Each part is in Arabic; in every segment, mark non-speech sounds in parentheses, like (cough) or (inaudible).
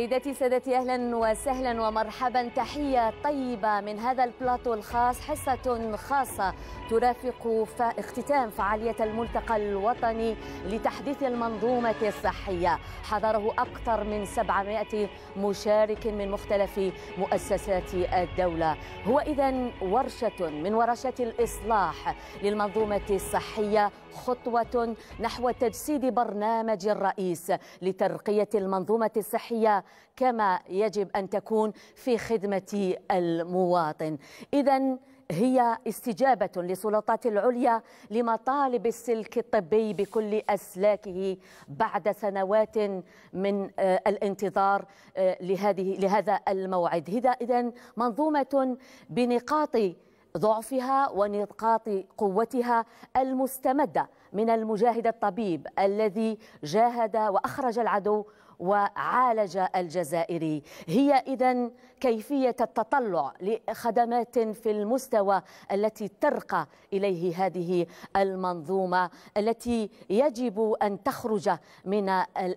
سيداتي سادتي اهلا وسهلا ومرحبا تحيه طيبه من هذا البلاطو الخاص حصه خاصه ترافق اختتام فعاليه الملتقى الوطني لتحديث المنظومه الصحيه حضره اكثر من 700 مشارك من مختلف مؤسسات الدوله هو اذا ورشه من ورشات الاصلاح للمنظومه الصحيه خطوة نحو تجسيد برنامج الرئيس لترقية المنظومة الصحية كما يجب أن تكون في خدمة المواطن إذا هي استجابة للسلطات العليا لمطالب السلك الطبي بكل أسلاكه بعد سنوات من آه، الانتظار آه، لهذه لهذا الموعد إذا منظومة بنقاط ضعفها ونقاط قوتها المستمدة من المجاهد الطبيب الذي جاهد وأخرج العدو وعالج الجزائري هي إذا كيفية التطلع لخدمات في المستوى التي ترقى إليه هذه المنظومة التي يجب أن تخرج من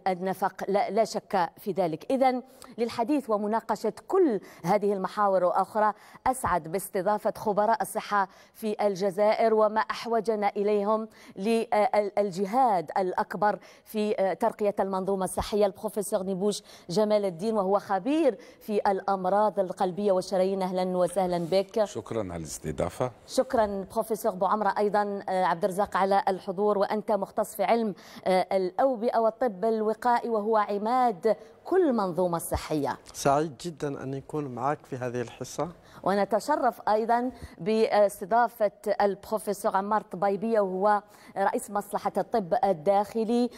النفق لا شك في ذلك إذا للحديث ومناقشة كل هذه المحاور وأخرى أسعد باستضافة خبراء الصحة في الجزائر وما أحوجنا إليهم للجهاد الأكبر في ترقية المنظومة الصحية البروفيسور نيبوش جمال الدين وهو خبير في الأمر الامراض القلبيه والشرايين اهلا وسهلا بك شكرا على الاستضافه شكرا بروفيسور بوعمره ايضا آه، عبد الرزاق على الحضور وانت مختص في علم آه، الاوبئه والطب الوقائي وهو عماد كل منظومه صحيه سعيد جدا ان يكون معك في هذه الحصه ونتشرف أيضا باستضافة البروفيسور عمار طبيبية وهو رئيس مصلحة الطب الداخلي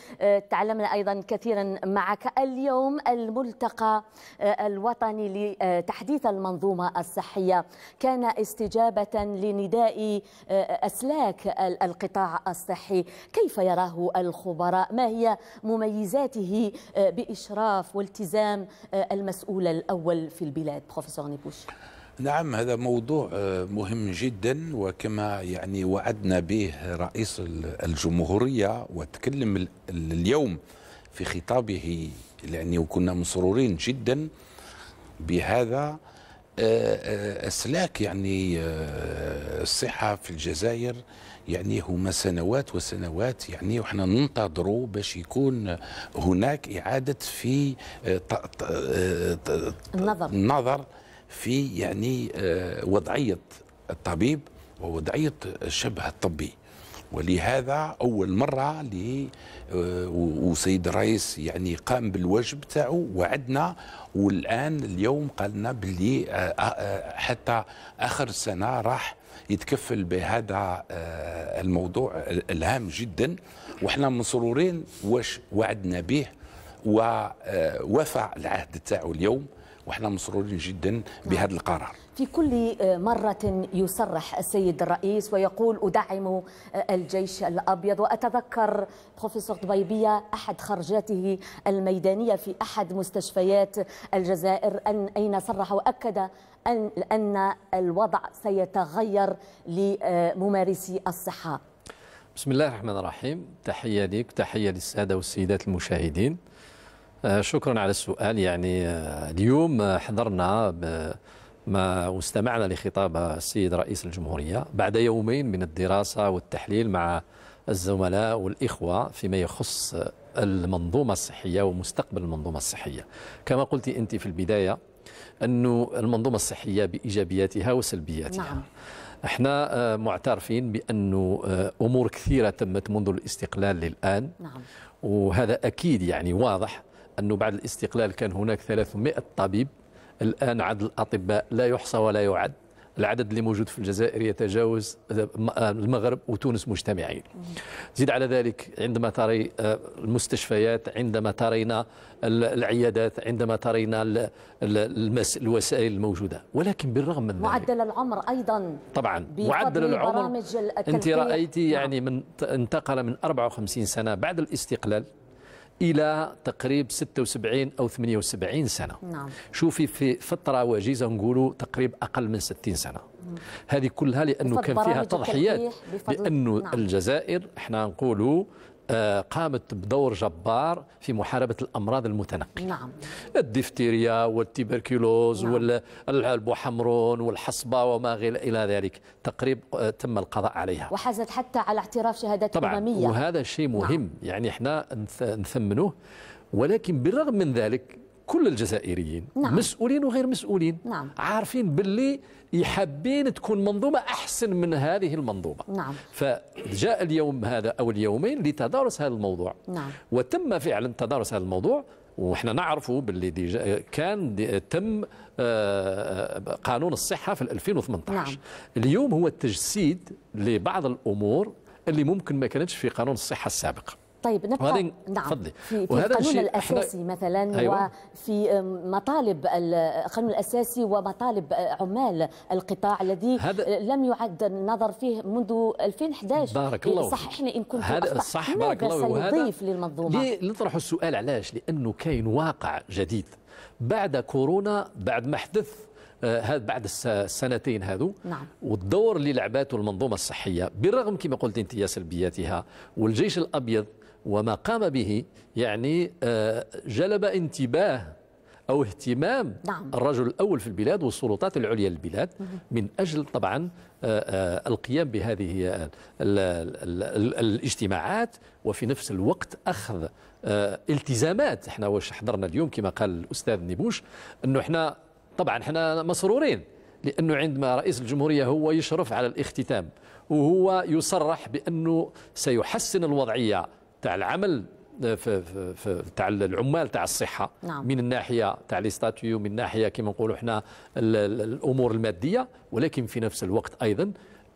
تعلمنا أيضا كثيرا معك اليوم الملتقى آه، الوطني لتحديث المنظومة الصحية كان استجابة لنداء آه، أسلاك القطاع الصحي كيف يراه الخبراء ما هي مميزاته آه، بإشراف والتزام المسؤول الأول في البلاد بروفيسور نيبوش نعم هذا موضوع آه، مهم جدا وكما يعني وعدنا به رئيس الجمهورية وتكلم اليوم في خطابه يعني وكنا مسرورين جدا بهذا آه، آه، أسلاك يعني الصحة في الجزائر يعني هما سنوات وسنوات يعني وحنا ننتظروا باش يكون هناك إعادة في النظر النظر في يعني آه، وضعية الطبيب ووضعية الشبه الطبي ولهذا أول مرة لي آه، وسيد الرئيس يعني قام بالواجب تاعو وعدنا والآن اليوم قالنا باللي آه، حتى آخر سنة راح يتكفل بهذا الموضوع الهام جدا وإحنا مسرورين واش وعدنا به ووفى العهد تاعو اليوم وإحنا مسرورين جدا نعم. بهذا القرار في كل مرة يصرح السيد الرئيس ويقول أدعم الجيش الأبيض وأتذكر بروفيسور دبيبية أحد خرجاته الميدانية في أحد مستشفيات الجزائر أن أين صرح وأكد أن أن الوضع سيتغير لممارسي الصحة بسم الله الرحمن الرحيم تحية لك تحية للسادة والسيدات المشاهدين آه، شكرا على السؤال يعني آه، اليوم حضرنا ما واستمعنا لخطاب السيد رئيس الجمهورية بعد يومين من الدراسة والتحليل مع الزملاء والإخوة فيما يخص المنظومة الصحية ومستقبل المنظومة الصحية كما قلت أنت في البداية أن المنظومة الصحية بإيجابياتها وسلبياتها نعم. احنا آه، معترفين بأن أمور كثيرة تمت منذ الاستقلال للآن نعم. وهذا أكيد يعني واضح أنه بعد الاستقلال كان هناك 300 طبيب الآن عدد الأطباء لا يحصى ولا يعد العدد اللي موجود في الجزائر يتجاوز المغرب وتونس مجتمعين زيد على ذلك عندما تري المستشفيات عندما ترينا العيادات عندما ترينا الوسائل الموجودة ولكن بالرغم من ذلك معدل العمر أيضا طبعا معدل العمر أنت رأيتي يعني نعم. من انتقل من 54 سنة بعد الاستقلال الى تقريب 76 او 78 سنه نعم. شوفي في فتره وجيزه نقولوا تقريب اقل من 60 سنه هذه كلها لانه كان فيها تضحيات لانه نعم. الجزائر احنا نقولوا آه، قامت بدور جبار في محاربة الأمراض المتنقلة نعم. الدفتيريا والتبركلوز نعم. والبحمرون والحصبة وما غير إلى ذلك تقريب آه، تم القضاء عليها وحازت حتى على اعتراف شهادات طبعا أممية وهذا شيء مهم نعم. يعني احنا نثمنه ولكن بالرغم من ذلك كل الجزائريين نعم. مسؤولين وغير مسؤولين نعم. عارفين باللي يحبين تكون منظومة أحسن من هذه المنظومة نعم. فجاء اليوم هذا أو اليومين لتدارس هذا الموضوع نعم. وتم فعلا تدارس هذا الموضوع وحنا نعرفوا باللي كان دي تم آه، قانون الصحة في 2018 نعم. اليوم هو التجسيد لبعض الأمور اللي ممكن ما كانتش في قانون الصحة السابق طيب نبقى وهذه... نعم فضلي. في, في القانون الاساسي احنا... مثلا أيوة. وفي مطالب القانون الاساسي ومطالب عمال القطاع الذي هذا... لم يعد النظر فيه منذ 2011 بارك الله صححني ان كنت هذا صح بارك الله وهذا للمنظومه نطرح السؤال علاش لانه كاين واقع جديد بعد كورونا بعد ما حدث آه، هذا بعد السنتين هذو نعم. والدور اللي لعباته المنظومه الصحيه بالرغم كما قلت انت سلبياتها والجيش الابيض وما قام به يعني آه، جلب انتباه أو اهتمام نعم. الرجل الأول في البلاد والسلطات العليا للبلاد من أجل طبعا آه، آه، القيام بهذه الاجتماعات وفي نفس الوقت أخذ التزامات احنا واش حضرنا اليوم كما قال الأستاذ نيبوش أنه احنا طبعا احنا مسرورين لأنه عندما رئيس الجمهورية هو يشرف على الاختتام وهو يصرح بأنه سيحسن الوضعية تاع العمل في آه، في تاع العمال تاع الصحه نعم. من الناحيه تاع لي ستاتيو من الناحيه كما نقولوا احنا الامور الماديه ولكن في نفس الوقت ايضا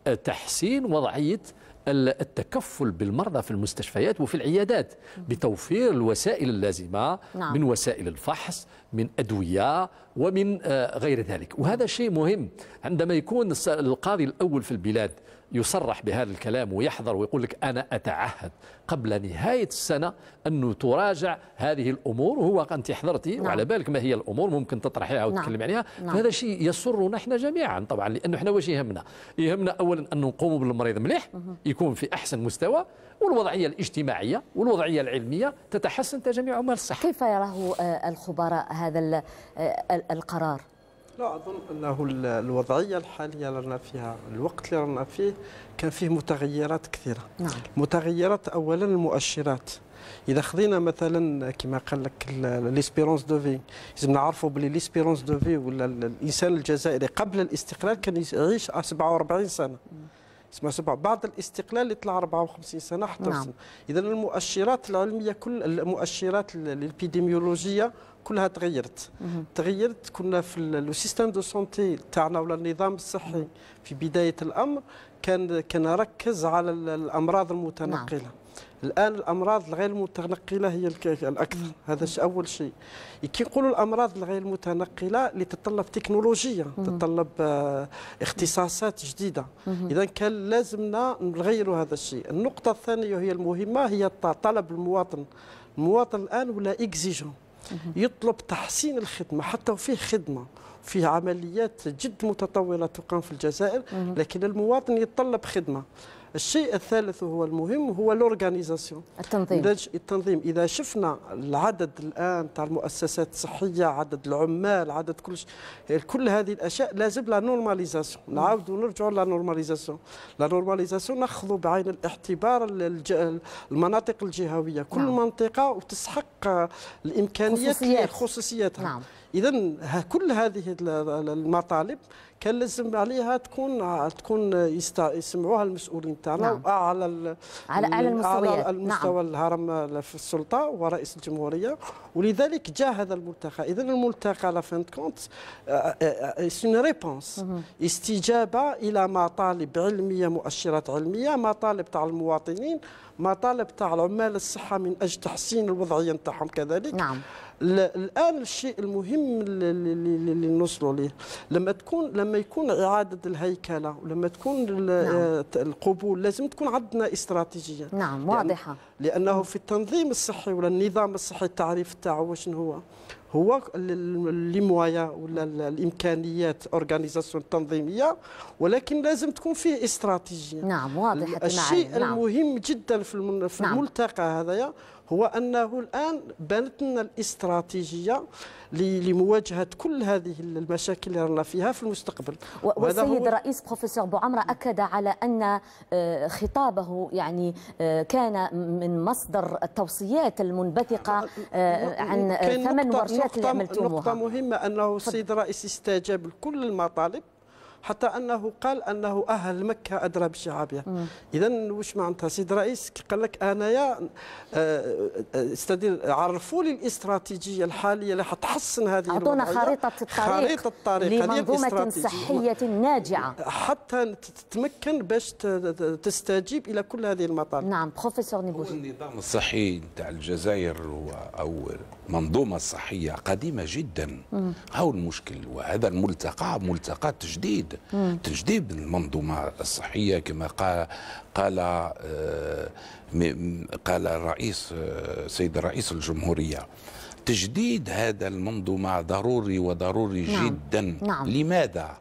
آه، تحسين وضعيه التكفل بالمرضى في المستشفيات وفي العيادات بتوفير الوسائل اللازمة نعم. من وسائل الفحص من أدوية ومن آه، غير ذلك وهذا شيء مهم عندما يكون القاضي الأول في البلاد يصرح بهذا الكلام ويحضر ويقول لك أنا أتعهد قبل نهاية السنة أنه تراجع هذه الأمور وهو أنت حضرتي نعم. وعلى بالك ما هي الأمور ممكن تطرحيها وتتكلم نعم. عليها نعم. فهذا شيء يسرنا احنا جميعا طبعا لأنه احنا واش يهمنا يهمنا أولا أنه نقوموا بالمريض مليح يكون في أحسن مستوى والوضعية الاجتماعية والوضعية العلمية تتحسن تجميع عمال الصحة كيف يراه آه، الخبراء هذا آه، القرار؟ لا اظن انه الوضعيه الحاليه اللي رانا فيها الوقت اللي رانا فيه كان فيه متغيرات كثيره نعم. متغيرات اولا المؤشرات اذا خذينا مثلا كما قال لك ليسبيرونس دو في لازم نعرفوا بلي ليسبيرونس دو في ولا الانسان الجزائري قبل الاستقلال كان يعيش 47 سنه اسمع سبعة بعد الاستقلال اللي طلع 54 سنة حتى نعم. إذا المؤشرات العلمية كل المؤشرات الإبيديميولوجية كلها تغيرت تغيرت كنا في لو سيستيم دو سونتي تاعنا ولا النظام الصحي في بدايه الامر كان كان ركز على الامراض المتنقله نعم. الان الامراض الغير المتنقله هي الاكثر هذا اول شيء كي نقولوا الامراض الغير المتنقله اللي تتطلب تكنولوجيا آه، تتطلب اختصاصات جديده اذا كان لازمنا نغيروا هذا الشيء النقطه الثانيه وهي المهمه هي طلب المواطن المواطن الان ولا اكزيجون يطلب تحسين الخدمه حتى وفيه خدمه فيه عمليات جد متطوره تقام في الجزائر لكن المواطن يتطلب خدمه الشيء الثالث وهو المهم هو الأورغانيزاسيون التنظيم التنظيم إذا شفنا العدد الآن تاع المؤسسات الصحية عدد العمال عدد كل كل هذه الأشياء لازم لا نورماليزاسيون نعاودوا نرجعوا لا نورماليزاسيون لا نورماليزاسيون ناخذوا بعين الاعتبار المناطق الجهوية كل نعم. منطقة وتسحق الإمكانيات خصوصياتها نعم. إذا كل هذه المطالب كان لازم عليها تكون تكون يسمعوها المسؤولين تاعنا نعم. على على اعلى المستويات على نعم. المستوى نعم. الهرم في السلطه ورئيس الجمهوريه ولذلك جاء هذا الملتقى اذا الملتقى لا فين كونت سون ريبونس استجابه الى مطالب علميه مؤشرات علميه مطالب تاع المواطنين مطالب تاع العمال الصحه من اجل تحسين الوضعيه نتاعهم كذلك نعم الان الشيء المهم اللي نوصلوا ليه لما تكون لما لما يكون إعادة الهيكلة ولما تكون نعم. آه، القبول لازم تكون عندنا استراتيجية نعم واضحة لأن لأنه في التنظيم الصحي ولا النظام الصحي التعريف تاعو واش هو هو لي ولا الامكانيات اورغانيزاسيون التنظيميه ولكن لازم تكون فيه استراتيجيه نعم واضحه الشيء نعم. المهم جدا في نعم. الملتقى هذايا هو أنه الآن بانت لنا الاستراتيجية لمواجهة كل هذه المشاكل اللي رانا فيها في المستقبل والسيد الرئيس بروفيسور بوعمرة أكد على أن آه، خطابه يعني آه، كان من مصدر التوصيات المنبثقة أه، عن ثمن ورشات اللي عملتموها نقطة مهمة أنه السيد الرئيس استجاب لكل المطالب حتى انه قال انه اهل مكه ادرى بالشعابيه اذا واش معناتها سيد الرئيس قال لك انايا آه، آه، استدل عرفوا لي الاستراتيجيه الحاليه اللي حتحسن هذه اعطونا خريطه الطريق خريطه الطريق لمنظومه صحيه ناجعه حتى تتمكن باش تستجيب الى كل هذه المطالب نعم بروفيسور نيبوش النظام الصحي تاع الجزائر هو اول منظومة صحية قديمة جدا هو المشكل وهذا الملتقى ملتقى تجديد تجديد المنظومة الصحية كما قال قال آه، قال الرئيس آه، سيد رئيس الجمهورية تجديد هذا المنظومة ضروري وضروري نعم. جدا نعم. لماذا؟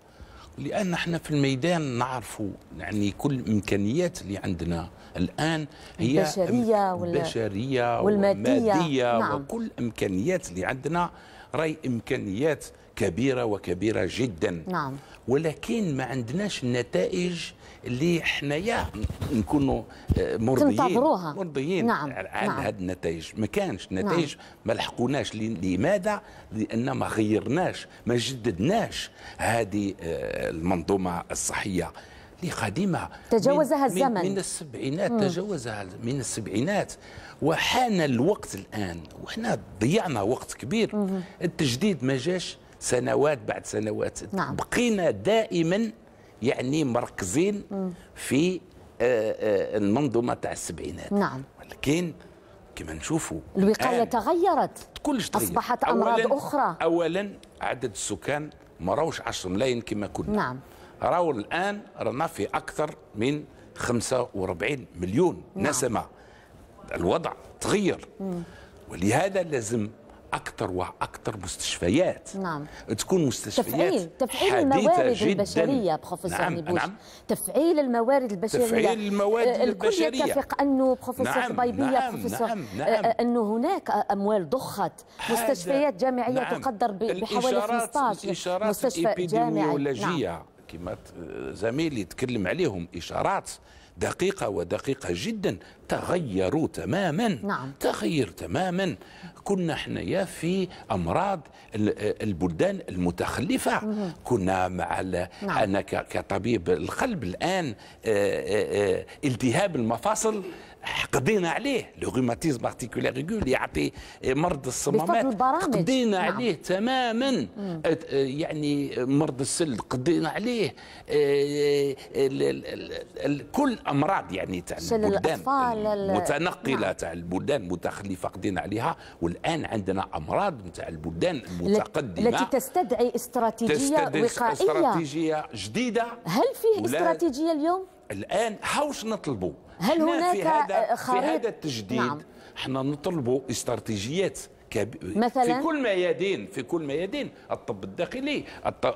لأن احنا في الميدان نعرف يعني كل الإمكانيات اللي عندنا الان هي البشريه البشرية والماديه, والمادية نعم. وكل الامكانيات اللي عندنا راي امكانيات كبيره وكبيره جدا نعم. ولكن ما عندناش النتائج اللي حنايا نكونوا آه، مرضيين تنتظروها. مرضيين نعم. عن نعم. هذه النتائج ما كانش النتائج نعم. ما لحقوناش لماذا لان ما غيرناش ما جددناش هذه آه، المنظومه الصحيه لقديمة تجاوزها الزمن من السبعينات مم. تجاوزها من السبعينات وحان الوقت الآن وحنا ضيعنا وقت كبير مم. التجديد ما جاش سنوات بعد سنوات نعم. بقينا دائما يعني مركزين مم. في آه، آه، المنظومة تاع السبعينات نعم ولكن كما نشوفوا الوقاية تغيرت كلش تغير. أصبحت أمراض أولاً أخرى أولا عدد السكان ما راهوش 10 ملايين كما كنا نعم راهو الان رانا في اكثر من 45 مليون نعم. نسمه الوضع تغير مم. ولهذا لازم اكثر واكثر مستشفيات نعم تكون مستشفيات تفعيل تفعيل الموارد جداً. البشريه بروفيسور نعم. نيبوش نعم. تفعيل الموارد البشريه تفعيل الموارد آه، الكل البشريه الكل يتفق انه بروفيسور نعم. طبيبيه نعم. بروفيسور نعم. آه، نعم. آه، انه هناك اموال ضخت مستشفيات جامعيه نعم. تقدر بحوالي 15 مستشفى جامعي نعم. كما زميلي تكلم عليهم اشارات دقيقة ودقيقة جدا تغيروا تماما نعم. تغير تماما كنا حنايا في أمراض البلدان المتخلفة مه. كنا مع نعم. أنا كطبيب القلب الآن آه، آه، آه، التهاب المفاصل قضينا عليه لو روماتيزم ارتيكولير ريجول يعطي مرض الصمامات قضينا نعم. عليه تماما أه، يعني مرض السل قضينا عليه أه، كل امراض يعني تاع البلدان المتنقله نعم. تاع البلدان المتخلفه قضينا عليها والان عندنا امراض تاع البلدان المتقدمه التي تستدعي استراتيجيه تستدعي وقائيه استراتيجيه جديده هل فيه استراتيجيه اليوم الان هاوش نطلبوا هل هناك خريطة في هذا التجديد نعم. احنا نطلبوا استراتيجيات كب... مثلا في كل ميادين في كل ميادين الطب الداخلي الط...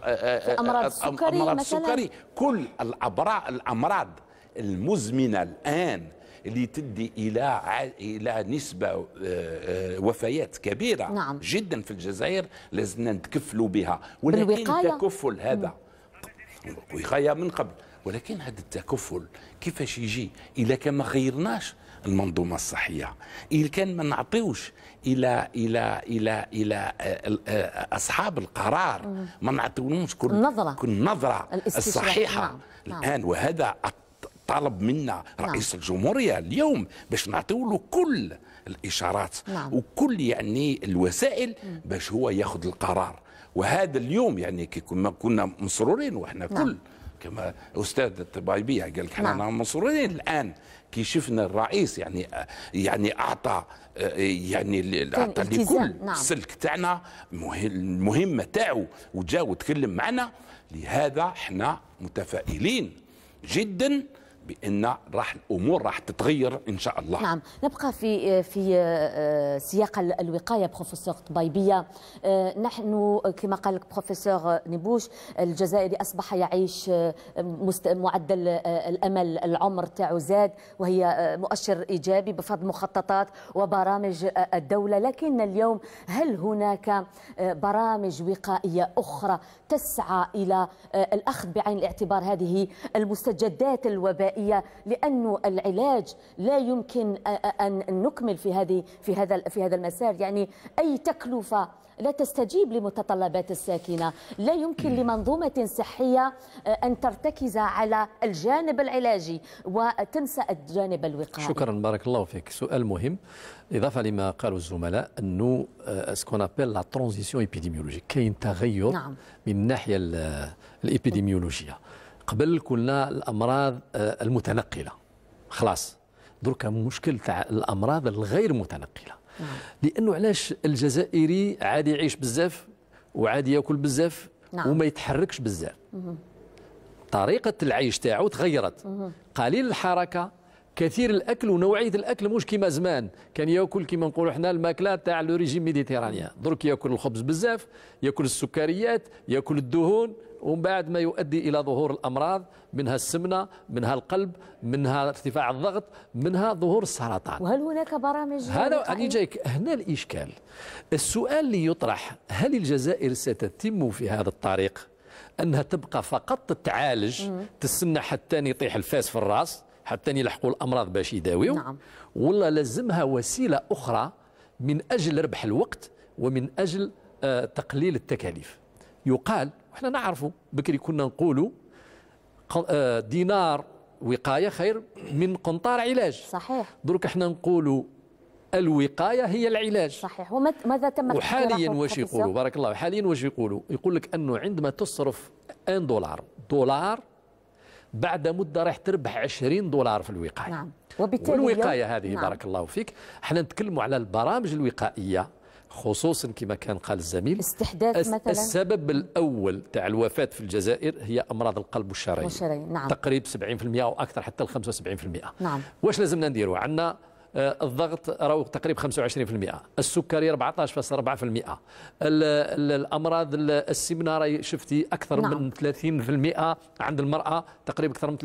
امراض السكري امراض السكري كل الامراض الامراض المزمنه الان اللي تدي الى الى نسبه آه، آه، وفيات كبيره نعم. جدا في الجزائر لازمنا نتكفلوا بها ولكن التكفل هذا وقايه من قبل ولكن هذا التكفل كيفاش يجي الا كان ما غيرناش المنظومه الصحيه الا كان ما نعطيوش الى الى الى الى اصحاب القرار ما نعطيوهمش كل النظره كل النظره الصحيحه نعم. نعم. الان وهذا طلب منا نعم. رئيس نعم. الجمهوريه اليوم باش نعطيو له كل الاشارات نعم. وكل يعني الوسائل باش هو ياخذ القرار وهذا اليوم يعني كي كنا مسرورين واحنا نعم. كل كما استاذ الطبيب قال لك احنا منصورين نعم. نعم الان كي شفنا الرئيس يعني يعني اعطى يعني اعطى لكل نعم. السلك تاعنا المهمه تاعو وجا وتكلم معنا لهذا احنا متفائلين جدا بان راح الامور راح تتغير ان شاء الله نعم نبقى في في آه، سياق الوقايه بروفيسور طبيبيه آه، نحن كما قال لك بروفيسور نبوش الجزائري اصبح يعيش آه، معدل الامل العمر تاعو زاد وهي مؤشر ايجابي بفضل مخططات وبرامج الدوله لكن اليوم هل هناك برامج وقائيه اخرى تسعى الى الاخذ بعين الاعتبار هذه المستجدات الوبائيه الغذائيه لانه العلاج لا يمكن ان نكمل في هذه في هذا في هذا المسار يعني اي تكلفه لا تستجيب لمتطلبات الساكنه لا يمكن لمنظومه صحيه ان ترتكز على الجانب العلاجي وتنسى الجانب الوقائي شكرا بارك الله فيك سؤال مهم اضافه لما قالوا الزملاء انه اسكون ابل لا ترانزيسيون ايبيديميولوجيك كاين تغير نعم. من الناحيه الابيديميولوجيه قبل كنا الامراض آه، المتنقله خلاص درك مشكل تاع الامراض الغير متنقله نعم. لانه علاش الجزائري عادي يعيش بزاف وعادي ياكل بزاف نعم. وما يتحركش بزاف طريقه العيش تاعو تغيرت قليل الحركه كثير الاكل ونوعيه الاكل مش كيما زمان كان ياكل كيما نقولوا حنا الماكله تاع لو ريجيم ميديتيرانيان درك ياكل الخبز بزاف ياكل السكريات ياكل الدهون ومن بعد ما يؤدي إلى ظهور الأمراض منها السمنة منها القلب منها ارتفاع الضغط منها ظهور السرطان وهل هناك برامج هذا جايك هنا الإشكال السؤال اللي يطرح هل الجزائر ستتم في هذا الطريق أنها تبقى فقط تعالج تستنى حتى يطيح الفاس في الراس حتى يلحقوا الأمراض باش يداويو نعم. ولا لازمها وسيلة أخرى من أجل ربح الوقت ومن أجل آه، تقليل التكاليف يقال وحنا نعرفوا بكري كنا نقولوا آه، دينار وقايه خير من قنطار علاج صحيح دروك احنا نقولوا الوقايه هي العلاج صحيح وماذا تم وحاليا واش يقولوا بارك الله حاليا واش يقولوا يقول لك انه عندما تصرف 1 دولار دولار بعد مده راح تربح 20 دولار في الوقايه نعم وبالتالي والوقايه هذه نعم. بارك الله فيك احنا نتكلموا على البرامج الوقائيه خصوصا كما كان قال الزميل استحداث أس مثلا السبب الاول تاع الوفاه في الجزائر هي امراض القلب والشرايين نعم تقريبا 70% او اكثر حتى ل 75% نعم واش لازمنا نديروا عندنا آه، الضغط راهو تقريبا 25% السكري 14.4% الامراض السمنه راهي شفتي اكثر نعم. من 30% عند المراه تقريبا اكثر من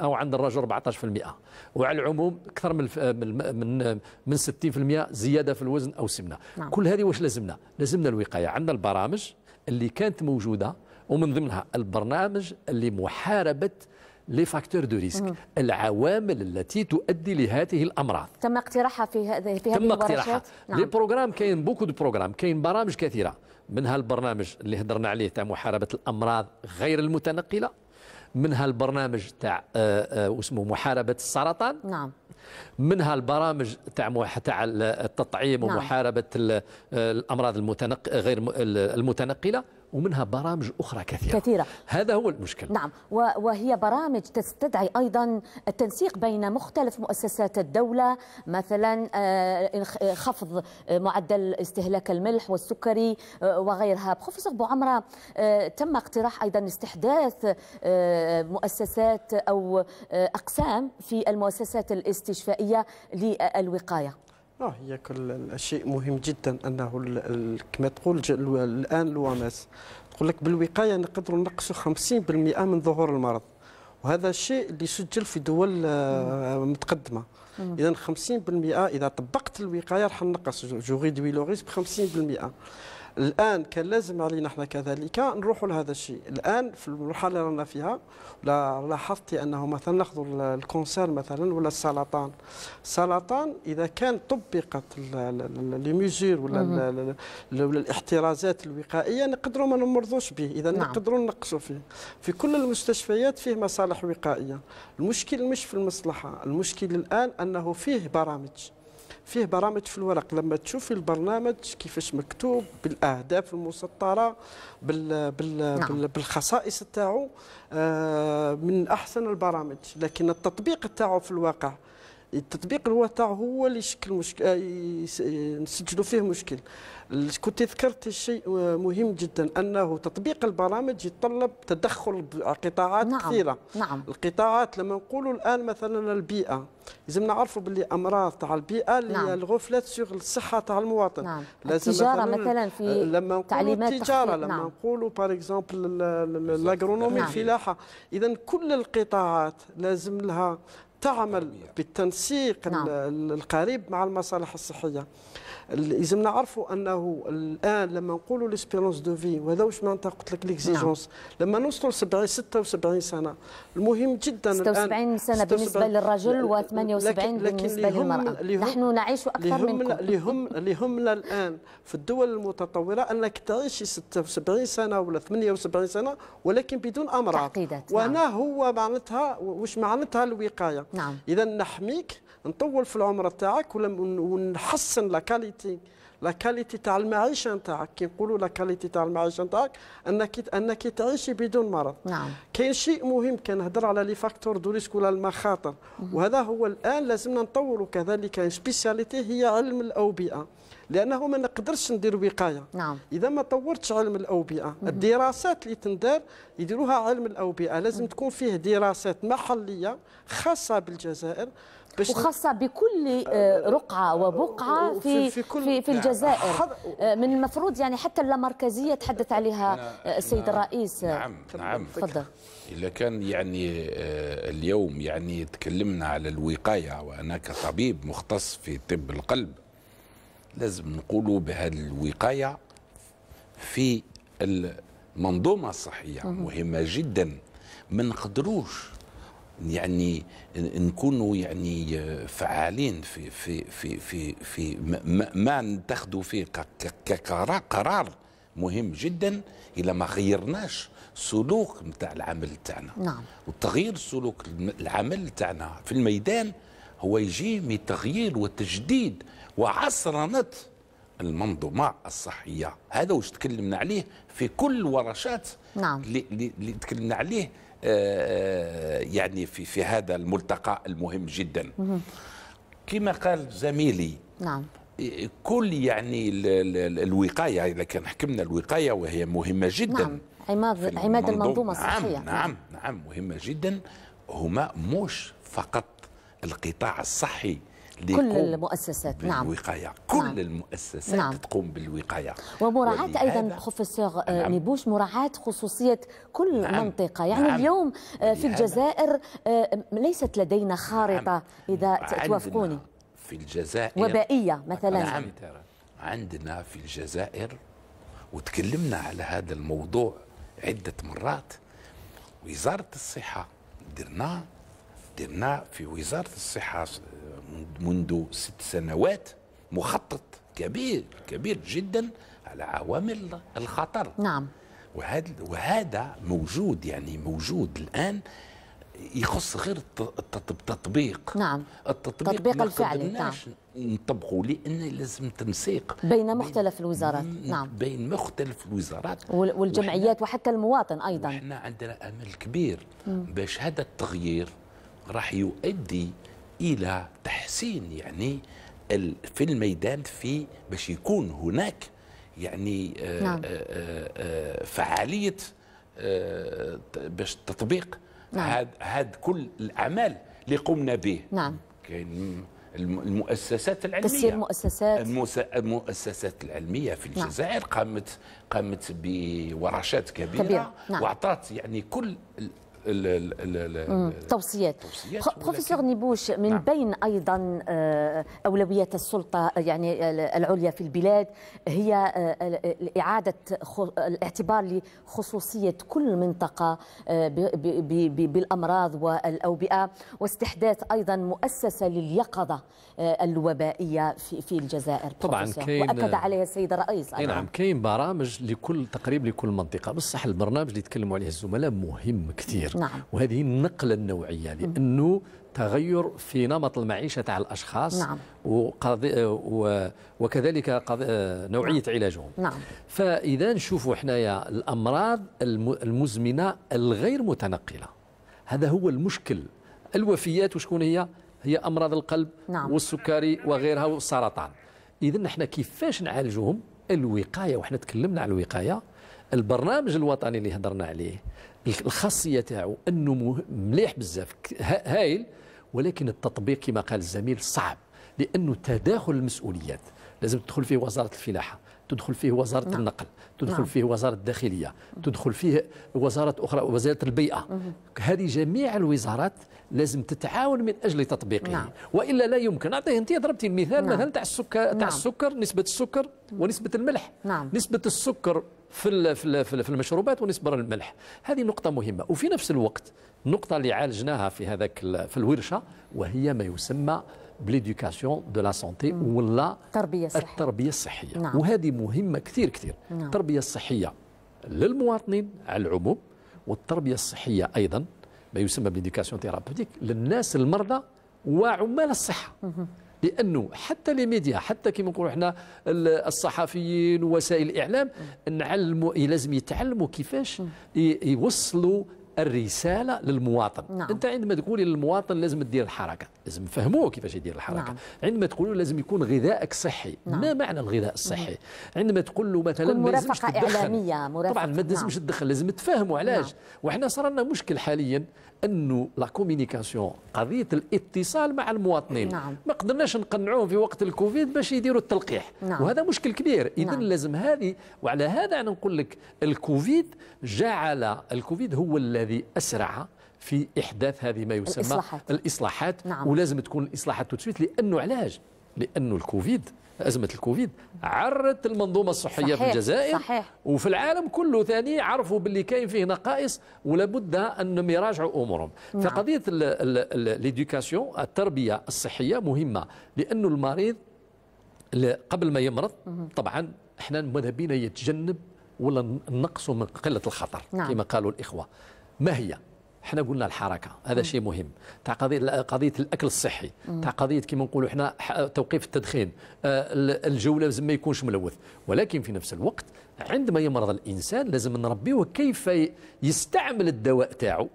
30% وعند الرجل 14% وعلى العموم اكثر من من من 60% زياده في الوزن او السمنه نعم. كل هذه واش لازمنا لازمنا الوقايه عندنا البرامج اللي كانت موجوده ومن ضمنها البرنامج اللي محاربه لي فاكتور دو ريسك العوامل التي تؤدي لهذه الامراض تم اقتراحها في هذه في هذه تم اقتراحها نعم. لي بروغرام كاين بوكو دو بروغرام كاين برامج كثيره منها البرنامج اللي هضرنا عليه تاع محاربه الامراض غير المتنقله منها البرنامج تاع آه، آه، واسمه محاربه السرطان نعم منها البرامج تاع تاع التطعيم نعم. ومحاربه آه، الامراض المتنق غير المتنقله ومنها برامج أخرى كثيرة كثيرة هذا هو المشكل نعم وهي برامج تستدعي أيضا التنسيق بين مختلف مؤسسات الدولة مثلا آه، خفض معدل استهلاك الملح والسكري آه، وغيرها بروفيسور عمرة آه، تم اقتراح أيضا استحداث مؤسسات أو أقسام في المؤسسات الاستشفائية للوقاية اه كل الشيء مهم جدا انه كما تقول الان الوماس تقول لك بالوقايه نقدروا نقصوا 50% من ظهور المرض وهذا الشيء اللي سجل في دول آه، متقدمه اذا 50% اذا طبقت الوقايه راح نقص جوغي دوي لوغيس ب 50% الان كان لازم علينا احنا كذلك نروحوا لهذا الشيء الان في المرحله اللي رانا فيها لاحظت انه مثلا ناخذ الكونسير مثلا ولا السرطان السرطان اذا كان طبقت لي ميزور ولا الاحترازات الوقائيه نقدروا ما نمرضوش به اذا نعم. نقدروا نقصوا فيه في كل المستشفيات فيه مصالح وقائيه المشكل مش في المصلحه المشكل الان انه فيه برامج فيه برامج في الورق لما تشوفي البرنامج كيفاش مكتوب بالاهداف المسطره بال بال نعم. بال بالخصائص تاعو آه، من احسن البرامج لكن التطبيق تاعو في الواقع التطبيق هو تاعو هو اللي يشكل مشكل نسجلوا آه، فيه مشكل كنت ذكرت شيء آه، مهم جدا انه تطبيق البرامج يتطلب تدخل قطاعات نعم. كثيره نعم. القطاعات لما نقولوا الان مثلا البيئه لازم نعرفوا باللي امراض تاع البيئه اللي نعم. الغفله سوغ الصحه تاع المواطن نعم. لازم التجاره مثلا, مثلا في آه، لما تعليمات التجاره لما نعم. نقولوا بار اكزومبل الاغرونومي نعم. الفلاحه اذا كل القطاعات لازم لها تعمل بالتنسيق نعم. القريب مع المصالح الصحيه لازم نعرفوا انه الان لما نقولوا ليسبيرونس دو في وهذا واش معناتها قلت لك ليكزيجونس نعم. لما نوصلوا ل 70 76 سنه المهم جدا 76 سنه بالنسبه للرجل و78 بالنسبه للمراه نحن نعيش اكثر منكم اللي هم الان في الدول المتطوره انك تعيش 76 سنه ولا 78 سنه ولكن بدون امراض تعقيدات نعم. وهنا نعم. هو معناتها واش معناتها الوقايه نعم. اذا نحميك نطول في العمر تاعك ونحسن لا لا لاكاليتي تاع المعيشه نتاعك كي نقولوا لاكاليتي تاع المعيشه نتاعك انك انك تعيشي بدون مرض نعم كاين شيء مهم كنهضر على لي فاكتور دو ريسك ولا المخاطر وهذا هو الان لازمنا نطوروا كذلك سبيسياليتي هي علم الاوبئه لانه ما نقدرش ندير وقايه نعم. اذا ما طورتش علم الاوبئه مم. الدراسات اللي تندار يديروها علم الاوبئه لازم مم. تكون فيه دراسات محليه خاصه بالجزائر وخاصه بكل آه، آه، آه، رقعه وبقعه في في, في, يعني في الجزائر من المفروض يعني حتى اللامركزيه تحدث نعم، عليها نعم. السيد الرئيس نعم نعم تفضل اذا كان يعني اليوم يعني تكلمنا على الوقايه وانا كطبيب مختص في طب القلب لازم نقولوا بهذه الوقايه في المنظومه الصحيه مهمه جدا ما نقدروش يعني نكونوا يعني آه، فعالين في في في في في ما نتخذوا فيه كقرار مهم جدا الى ما غيرناش سلوك نتاع العمل تاعنا نعم وتغيير سلوك العمل تاعنا في الميدان هو يجي من تغيير وتجديد وعصرنه المنظومة الصحية هذا واش تكلمنا عليه في كل ورشات نعم. اللي تكلمنا عليه آه، آه، يعني في في هذا الملتقى المهم جدا كما قال زميلي نعم كل يعني الوقايه اذا يعني كان حكمنا الوقايه وهي مهمه جدا نعم عماد عماد المنظومه الصحيه نعم نعم نعم مهمه جدا هما مش فقط القطاع الصحي كل المؤسسات نعم بالوقاية كل نعم. المؤسسات نعم. تقوم بالوقايه ومراعاه ايضا بروفيسور آه، نعم. نيبوش مراعاه خصوصيه كل نعم. منطقه يعني نعم. اليوم آه، في الجزائر آه، ليست لدينا نعم. خارطه نعم. اذا توافقوني في الجزائر وبائيه مثلا نعم. نعم عندنا في الجزائر وتكلمنا على هذا الموضوع عده مرات وزاره الصحه درنا درنا في وزاره الصحه منذ ست سنوات مخطط كبير كبير جدا على عوامل الخطر نعم وهذا وهذا موجود يعني موجود الان يخص غير التطبيق نعم التطبيق, التطبيق الفعلي نعم نطبقوا لان لازم تنسيق بين مختلف الوزارات نعم بين مختلف الوزارات والجمعيات وحتى المواطن ايضا احنا عندنا امل كبير باش هذا التغيير راح يؤدي الى تحسين يعني في الميدان في باش يكون هناك يعني آه، نعم. آه، آه، فعاليه باش تطبيق نعم. هاد هاد كل الاعمال اللي قمنا به نعم كاين المؤسسات العلميه تسيير مؤسسات المؤسسات العلميه في نعم. الجزائر نعم. قامت قامت بورشات كبيره كبيرة. نعم. واعطت يعني كل التوصيات بروفيسور نيبوش من نعم. بين ايضا آه، اولويات السلطه يعني العليا في البلاد هي آه، اعاده الاعتبار لخصوصيه كل منطقه آه، بالامراض والاوبئه واستحداث ايضا مؤسسه لليقظه الوبائيه في الجزائر طبعا واكد عليها السيد الرئيس نعم كاين برامج لكل تقريب لكل منطقه بصح البرنامج اللي تكلموا عليه الزملاء مهم كثير نعم. وهذه النقلة النوعية لأنه تغير في نمط المعيشة تاع الأشخاص نعم. وقضي و... وكذلك قض... نوعية نعم. علاجهم نعم. فإذا نشوفوا حنايا الأمراض المزمنة الغير متنقلة هذا هو المشكل الوفيات وشكون هي؟ هي أمراض القلب نعم. والسكري وغيرها والسرطان إذا نحن كيفاش نعالجهم الوقاية وحنا تكلمنا على الوقاية البرنامج الوطني اللي هضرنا عليه الخاصيه تاعو انه مليح بزاف هايل ولكن التطبيق كما قال الزميل صعب لانه تداخل المسؤوليات لازم تدخل فيه وزاره الفلاحه تدخل فيه وزاره نعم. النقل تدخل نعم. فيه وزاره الداخليه تدخل فيه وزاره اخرى وزاره البيئه مم. هذه جميع الوزارات لازم تتعاون من اجل تطبيقه نعم. والا لا يمكن اعطيه انت ضربتي المثال نعم. مثلا تاع السكر نعم. تاع السكر نسبه السكر نعم. ونسبه الملح نعم. نسبه السكر في في المشروبات ونسبه للملح هذه نقطه مهمه وفي نفس الوقت نقطة اللي عالجناها في هذاك في الورشه وهي ما يسمى بليدوكاسيون دو لا سونتي ولا التربيه الصحيه التربيه الصحيه نعم. وهذه مهمه كثير كثير نعم. التربيه الصحيه للمواطنين على العموم والتربيه الصحيه ايضا ما يسمى بليدوكاسيون ثيرابوتيك للناس المرضى وعمال الصحه لانه حتى لي ميديا حتى كما نقولوا احنا الصحفيين ووسائل الاعلام نعلموا إيه، لازم يتعلموا كيفاش يوصلوا الرسالة للمواطن نعم. أنت عندما تقولي للمواطن لازم تدير الحركة لازم نفهموه كيفاش يدير الحركة نعم. عندما تقول لازم يكون غذائك صحي نعم. ما معنى الغذاء الصحي نعم. عندما تقول له مثلا ما لازمش إعلامية مرافقة. طبعا ما لازمش نعم. تدخل لازم تفهموا علاش نعم. وإحنا صرنا مشكل حاليا انه لا كومينيكاسيون قضيه الاتصال مع المواطنين نعم. ما قدرناش نقنعوهم في وقت الكوفيد باش يديروا التلقيح نعم. وهذا مشكل كبير اذا نعم. لازم هذه وعلى هذا انا نقول لك الكوفيد جعل الكوفيد هو الذي اسرع في احداث هذه ما يسمى الاصلاحات, الإصلاحات نعم. ولازم تكون الاصلاحات تثبت لانه علاج لانه الكوفيد أزمة الكوفيد عرت المنظومة الصحية صحيح في الجزائر صحيح وفي العالم كله ثاني عرفوا باللي كاين فيه نقائص ولابد أنهم يراجعوا أمورهم نعم. فقضية ليديوكاسيون التربية الصحية مهمة لأنه المريض قبل ما يمرض طبعا احنا مذهبين يتجنب ولا نقص من قلة الخطر نعم. كما قالوا الإخوة ما هي احنا قلنا الحركه هذا شيء مهم تاع قضيه قضيه الاكل الصحي تاع قضيه كيما نقولوا احنا توقيف التدخين آه، الجوله لازم ما يكونش ملوث ولكن في نفس الوقت عندما يمرض الانسان لازم نربيه كيف يستعمل الدواء تاعو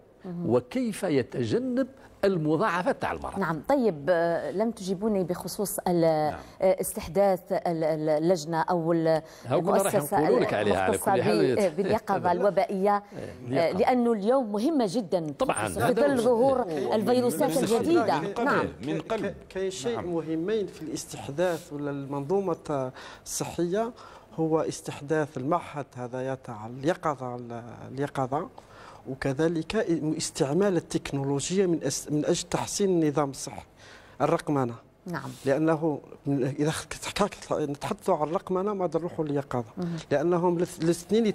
وكيف يتجنب المضاعفات تاع المرض نعم طيب آه، لم تجيبوني بخصوص آه، نعم. استحداث اللجنه او المؤسسه لك آه، باليقظه (laughs) الوبائيه إيه، لانه اليوم مهمه جدا طبعا في ظل ظهور الفيروسات الجديده من نعم من قلب كاين شيء نعم. مهمين في الاستحداث ولا المنظومه الصحيه هو استحداث المعهد هذا تاع اليقظه اليقظه وكذلك استعمال التكنولوجيا من من اجل تحسين النظام الصحي الرقمنه نعم لانه اذا نتحدثوا عن الرقمنه ما نروحوا لليقظه لانهم الاثنين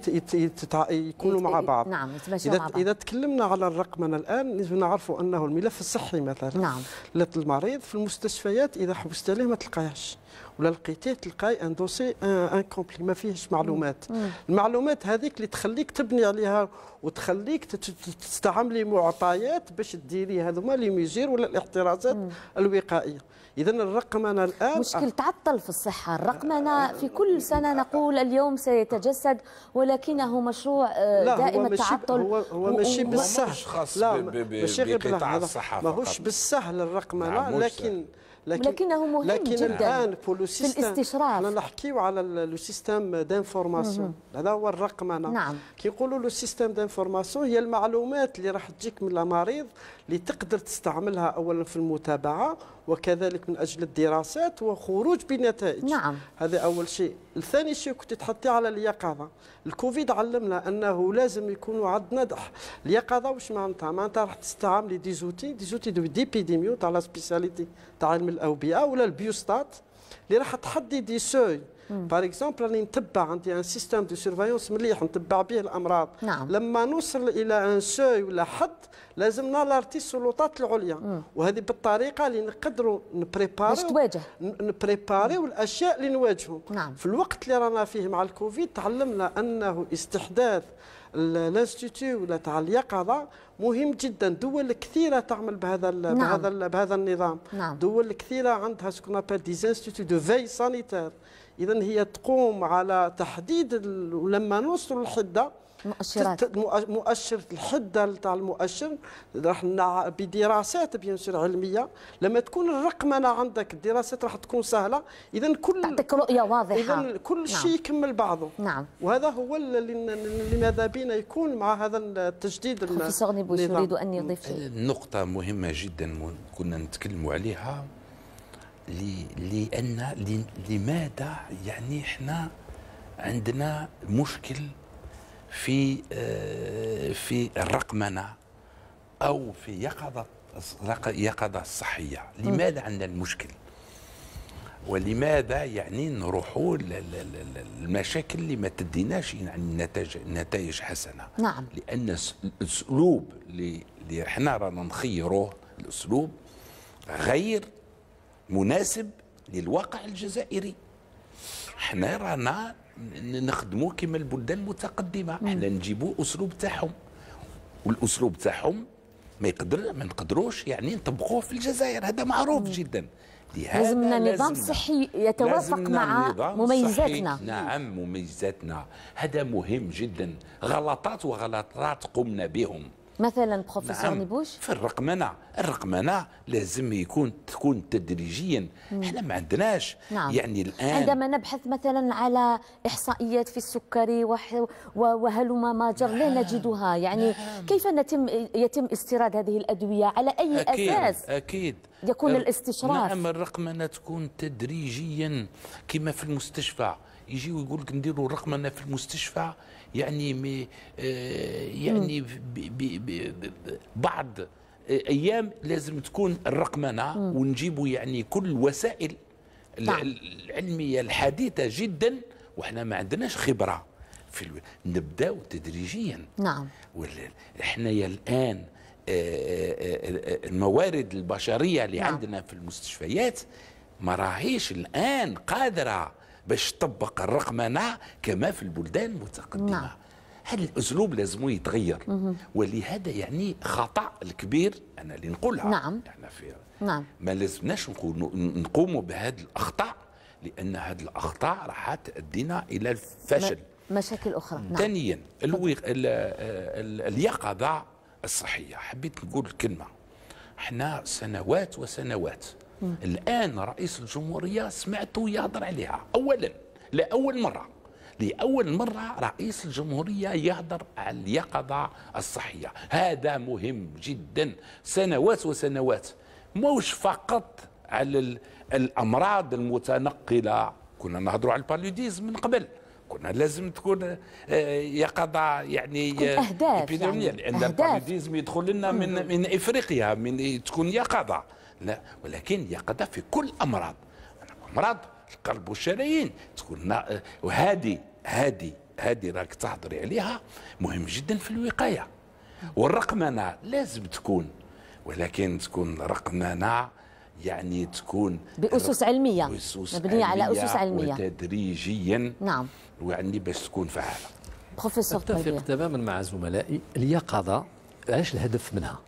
يكونوا مع بعض نعم إذا, مع بعض. اذا تكلمنا على الرقمنه الان نعرفوا انه الملف الصحي مثلا نعم للمريض في المستشفيات اذا حبست عليه ما تلقاهش ولا لقيتيه تلقاي ان دوسي ان كومبلي ما فيهش معلومات المعلومات هذيك اللي تخليك تبني عليها وتخليك تستعملي معطيات باش ديري هذوما لي ميزير ولا الاحترازات الوقائيه اذا الرقمنه الان مشكل تعطل في الصحه الرقمنه في كل سنه نقول اليوم سيتجسد ولكنه مشروع آه، دائم التعطل هو, هو ماشي بالسهل لا ماشي غير بالقطاع الصحه ماهوش بالسهل الرقمنه نعم، لكن سهل. لكن لكنه مهم لكن جدا الان في, في انا نحكيو على لو سيستيم دانفورماسيون هذا هو الرقم انا نعم كيقولوا لو سيستيم دانفورماسيون هي المعلومات اللي راح تجيك من المريض لتقدر تستعملها اولا في المتابعه وكذلك من اجل الدراسات وخروج بنتائج نعم. هذا اول شيء الثاني شيء كنت تحطي على اليقظه الكوفيد علمنا انه لازم يكون عندنا اليقظه واش معناتها معناتها راح تستعملي دي دي زوتي دو ديبيديميو تاع لا سبيساليتي تاع علم الاوبئه ولا البيوستات اللي راح تحدي دي سوي باغ اكزومبل راني نتبع عندي ان سيستم دو سيرفايونس مليح نتبع به الامراض نعم. لما نوصل الى ان سوي ولا حد لازمنا لارتي السلطات العليا مم. وهذه بالطريقه اللي نقدروا نبريباري باش تواجه نبريباري والاشياء اللي نواجهوا نعم. في الوقت اللي رانا فيه مع الكوفيد تعلمنا انه استحداث الانستيتيو ولا تاع اليقظه مهم جدا دول كثيره تعمل بهذا نعم. بهذا بهذا النظام نعم. دول كثيره عندها سكون ابل دي انستيتو دو في سانيتير اذا هي تقوم على تحديد ولما نوصل للحده مؤشرات مؤشر الحده نتاع المؤشر راح بدراسات بيان سور علميه لما تكون الرقمنه عندك الدراسات راح تكون سهله اذا كل تعطيك رؤيه واضحه اذا كل نعم. شيء يكمل بعضه نعم وهذا هو اللي بينا يكون مع هذا التجديد بروفيسور نيبوش يريد ان يضيف أه، نقطه مهمه جدا كنا نتكلموا عليها لان لماذا يعني احنا عندنا مشكل في آه، في الرقمنه او في يقظه يقظه الصحيه لماذا عندنا المشكل ولماذا يعني نروحوا للمشاكل اللي ما تديناش يعني نتائج نتائج حسنه نعم لان الاسلوب اللي احنا رانا نخيروه الاسلوب غير مناسب للواقع الجزائري احنا رانا نخدموا كما البلدان المتقدمه احنا نجيبوا اسلوب تاعهم والاسلوب تاعهم ما يقدر ما نقدروش يعني نطبقوه في الجزائر هذا معروف جدا لازمنا نظام صحي يتوافق مع مميزاتنا نعم مميزاتنا هذا مهم جدا غلطات وغلطات قمنا بهم مثلا بروفيسور نعم نيبوش في الرقمنه الرقمنه لازم يكون تكون تدريجيا احنا ما عندناش نعم. يعني الان عندما نبحث مثلا على احصائيات في السكري وهلما ماجر نعم. لا نجدها يعني نعم. كيف نتم يتم استيراد هذه الادويه على اي أكيد. اساس اكيد يكون الاستشراف نعم الرقمنه تكون تدريجيا كما في المستشفى يجي ويقول لك نديروا الرقمنه في المستشفى يعني آه، يعني بعض آه، ايام لازم تكون الرقمنه ونجيبوا يعني كل الوسائل نعم. العلميه الحديثه جدا وحنا ما عندناش خبره في الو... نبداو تدريجيا نعم حنايا الان آه، الموارد البشريه اللي نعم. عندنا في المستشفيات ما راهيش الان قادره باش تطبق الرقمنه كما في البلدان المتقدمه نعم. هذا الاسلوب لازم يتغير مم. ولهذا يعني خطا الكبير انا اللي نقولها نعم احنا في نعم ما لازمناش نقوموا بهذه الاخطاء لان هذه الاخطاء راح تؤدينا الى الفشل مشاكل اخرى نعم. ثانيا اليقظه الصحيه حبيت نقول كلمه احنا سنوات وسنوات الآن رئيس الجمهورية سمعته يهضر عليها أولا لأول مرة لأول مرة رئيس الجمهورية يهضر على اليقظة الصحية هذا مهم جدا سنوات وسنوات موش فقط على الأمراض المتنقلة كنا نهضروا على الباليوديز من قبل كنا لازم تكون آه، يقظة يعني آه، تكون أهداف يعني لأن البالوديزم يدخل لنا من من إفريقيا من تكون يقظة لا ولكن يقضى في كل أمراض أمراض القلب والشرايين تكون وهذه هذه هذه راك تهضري عليها مهم جدا في الوقاية والرقمنة لازم تكون ولكن تكون رقمنة يعني تكون بأسس علمية بأسس مبنية على أسس علمية وتدريجيا نعم ويعني باش تكون فعالة بروفيسور اتفق طيب. تماما مع زملائي اليقظة علاش الهدف منها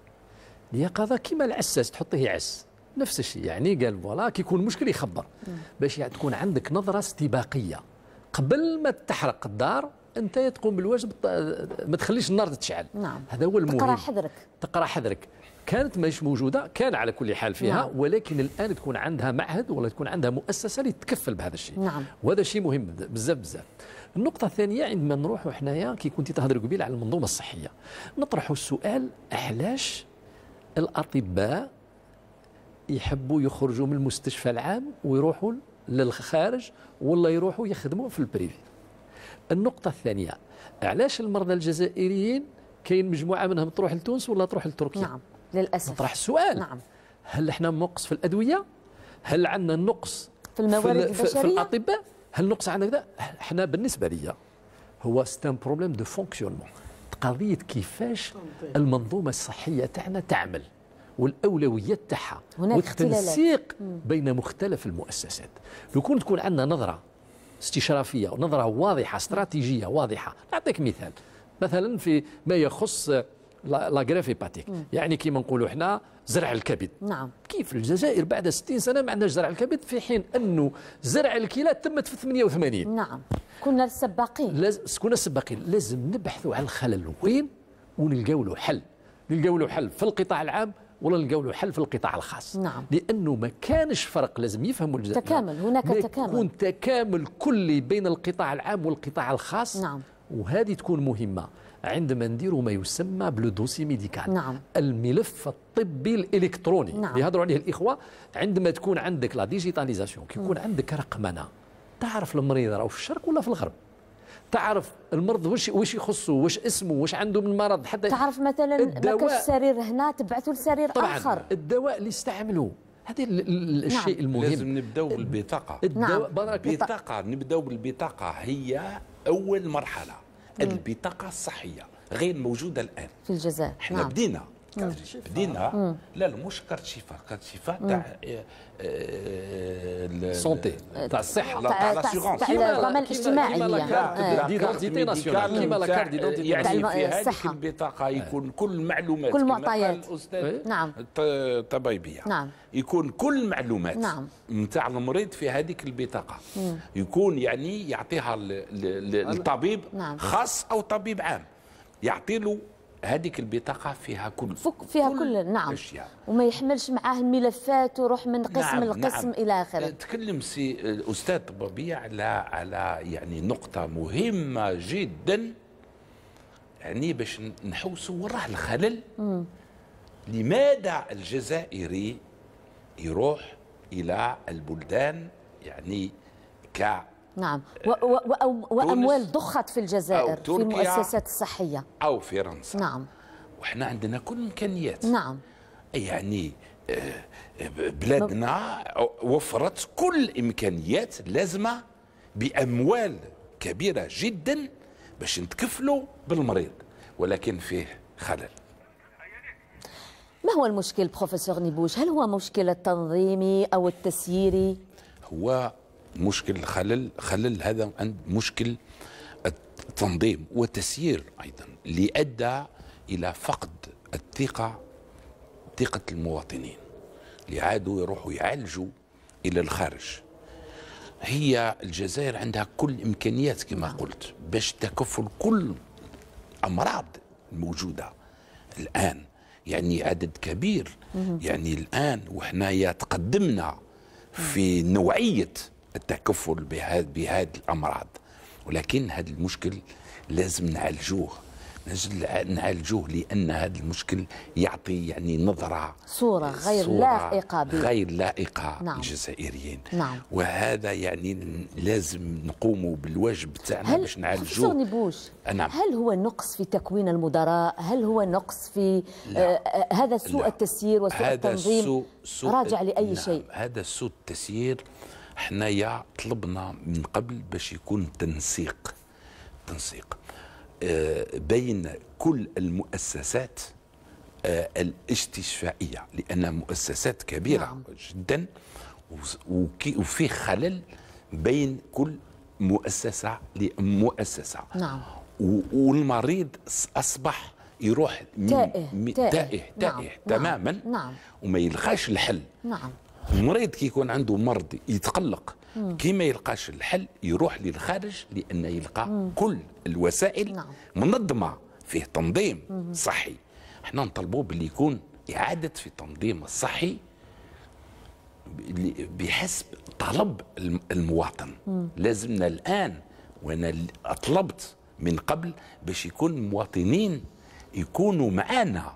اليقظه كيما العساس تحطيه يعس نفس الشيء يعني قال فوالا كيكون مشكل يخبر باش يعني تكون عندك نظره استباقيه قبل ما تحرق الدار انت تقوم بالواجب ما تخليش النار تتشعل نعم. هذا هو المهم تقرا حذرك تقرا حذرك كانت مش موجوده كان على كل حال فيها نعم. ولكن الان تكون عندها معهد ولا تكون عندها مؤسسه اللي تتكفل بهذا الشيء نعم. وهذا شيء مهم بزاف بزاف النقطة الثانية عندما نروحوا حنايا كي كنت تهضر قبيل على المنظومة الصحية نطرحوا السؤال علاش الاطباء يحبوا يخرجوا من المستشفى العام ويروحوا للخارج ولا يروحوا يخدموا في البريفي النقطة الثانية علاش المرضى الجزائريين كاين مجموعة منهم تروح لتونس ولا تروح لتركيا نعم للأسف نطرح السؤال نعم هل احنا نقص في الأدوية هل عندنا نقص في الموارد في البشرية في الأطباء هل نقص عندنا كذا احنا بالنسبة لي هو ستان بروبليم دو فونكسيونمون قضيه كيفاش المنظومه الصحيه تاعنا تعمل والاولويات تاعها والتنسيق بين مختلف المؤسسات لو كون تكون عندنا نظره استشرافيه ونظره واضحه استراتيجيه واضحه نعطيك مثال مثلا في ما يخص لا جرافيباتيك يعني كيما نقولوا حنا زرع الكبد نعم كيف الجزائر بعد 60 سنه ما عندناش زرع الكبد في حين انه زرع الكلى تمت في 88 نعم كنا السباقين لازم كنا السباقين لازم نبحثوا على الخلل وين ونلقاو له حل نلقاو له حل في القطاع العام ولا نلقاو له حل في القطاع الخاص نعم. لانه ما كانش فرق لازم يفهموا الجزائر تكامل هناك تكامل يكون تكامل كلي بين القطاع العام والقطاع الخاص نعم وهذه تكون مهمه عندما نديروا ما يسمى بلو دوسي ميديكال نعم. الملف الطبي الالكتروني نعم. يهضروا عليه الاخوه عندما تكون عندك لا ديجيتاليزاسيون كيكون عندك رقمنه تعرف المريض راه في الشرق ولا في الغرب تعرف المرض واش واش يخصه واش اسمه واش عنده من مرض حتى تعرف مثلا الدواء السرير هنا تبعثوا لسرير طبعا اخر الدواء اللي استعمله هذا نعم. الشيء نعم. المهم لازم نبداو بالبطاقه الدواء نعم. البطاقه نبداو بالبطاقه هي اول مرحله البطاقه الصحيه غير موجوده الان في الجزائر احنا نعم. بدينا بدينا لا لا مش كارت شفاء كارت شفاء تاع السونتي تاع الصحه تاع لاسيغونس تاع الضمان الاجتماعي ديدونتيتي ناسيونال كيما لا كارت ديدونتيتي يعني في هذيك البطاقه يكون كل المعلومات كل المعطيات نعم الطبيبيه نعم يكون كل المعلومات نعم نتاع المريض في هذيك البطاقه يكون يعني يعطيها للطبيب خاص او طبيب عام يعطي له هذيك البطاقه فيها كل فك فيها كل, كل نعم أشياء. وما يحملش معاه الملفات ويروح من نعم، قسم نعم لقسم نعم. الى اخره أه، تكلم سي الاستاذ أه، طبابيه على على يعني نقطه مهمه جدا يعني باش نحوسوا وراه الخلل مم. لماذا الجزائري يروح الى البلدان يعني ك نعم آه، وأموال ضخت في الجزائر في المؤسسات الصحية أو فرنسا نعم وإحنا عندنا كل الإمكانيات نعم يعني آه، بلادنا وفرت كل الإمكانيات اللازمة بأموال كبيرة جدا باش نتكفلوا بالمريض ولكن فيه خلل ما هو المشكل بروفيسور نيبوش هل هو مشكل التنظيمي أو التسييري هو مشكل خلل خلل هذا عند مشكل التنظيم والتسيير أيضا اللي أدى إلى فقد الثقة ثقة المواطنين اللي عادوا يروحوا يعالجوا إلى الخارج هي الجزائر عندها كل إمكانيات كما قلت باش تكفل كل أمراض الموجوده الآن يعني عدد كبير يعني الآن وحنايا تقدمنا في نوعية التكفل بهذه بهذا الامراض ولكن هذا المشكل لازم نعالجوه لازم نعالجوه لان هذا المشكل يعطي يعني نظره صوره غير صورة لائقه بي. غير لائقه نعم. نعم. وهذا يعني لازم نقوموا بالواجب تاعنا باش نعالجوه نبوش أه، نعم. هل هو نقص في تكوين المدراء هل هو نقص في آه،, آه هذا سوء لا. التسيير وسوء هذا التنظيم سوء سوء راجع لاي نعم. شيء هذا سوء التسيير حنايا طلبنا من قبل باش يكون تنسيق تنسيق آه، بين كل المؤسسات آه، الاستشفائية لأنها مؤسسات كبيرة نعم. جدا وفي خلل بين كل مؤسسة لمؤسسة نعم والمريض أصبح يروح تائه تائه, تائه, تائه نعم. تماما نعم. نعم. وما يلقاش الحل نعم المريض كي يكون عنده مرض يتقلق كي ما يلقاش الحل يروح للخارج لأنه يلقى مم. كل الوسائل نعم. منظمة فيه تنظيم مم. صحي احنا نطلبوا باللي يكون إعادة في التنظيم الصحي بحسب طلب المواطن مم. لازمنا الآن وأنا أطلبت من قبل باش يكون المواطنين يكونوا معانا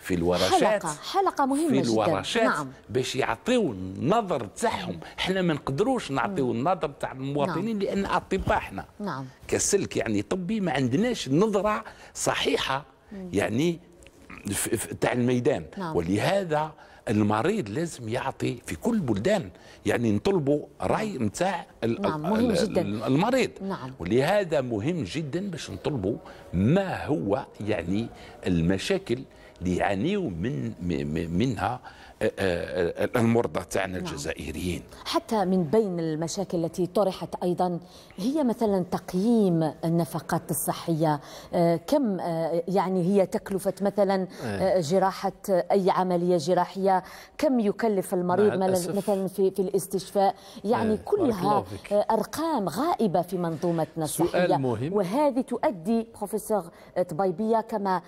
في الورشات حلقة حلقة مهمة في الورشات نعم. باش يعطيو النظر تاعهم احنا ما نقدروش نعطيو نعم. النظر تاع المواطنين نعم. لان اطباء احنا نعم. كسلك يعني طبي ما عندناش نظرة صحيحة يعني تاع الميدان نعم. ولهذا المريض لازم يعطي في كل بلدان يعني نطلبوا راي نعم. نتاع نعم مهم جدا المريض نعم. ولهذا مهم جدا باش نطلبوا ما هو يعني المشاكل ليعانيوا من منها آه، آه، آه، المرضى تاعنا نعم. الجزائريين حتى من بين المشاكل التي طرحت ايضا هي مثلا تقييم النفقات الصحيه كم يعني هي تكلفه مثلا جراحه اي عمليه جراحيه كم يكلف المريض مثلا في في الاستشفاء يعني كلها ارقام غائبه في منظومتنا الصحيه سؤال مهم. وهذه تؤدي بروفيسور طبيبيه كما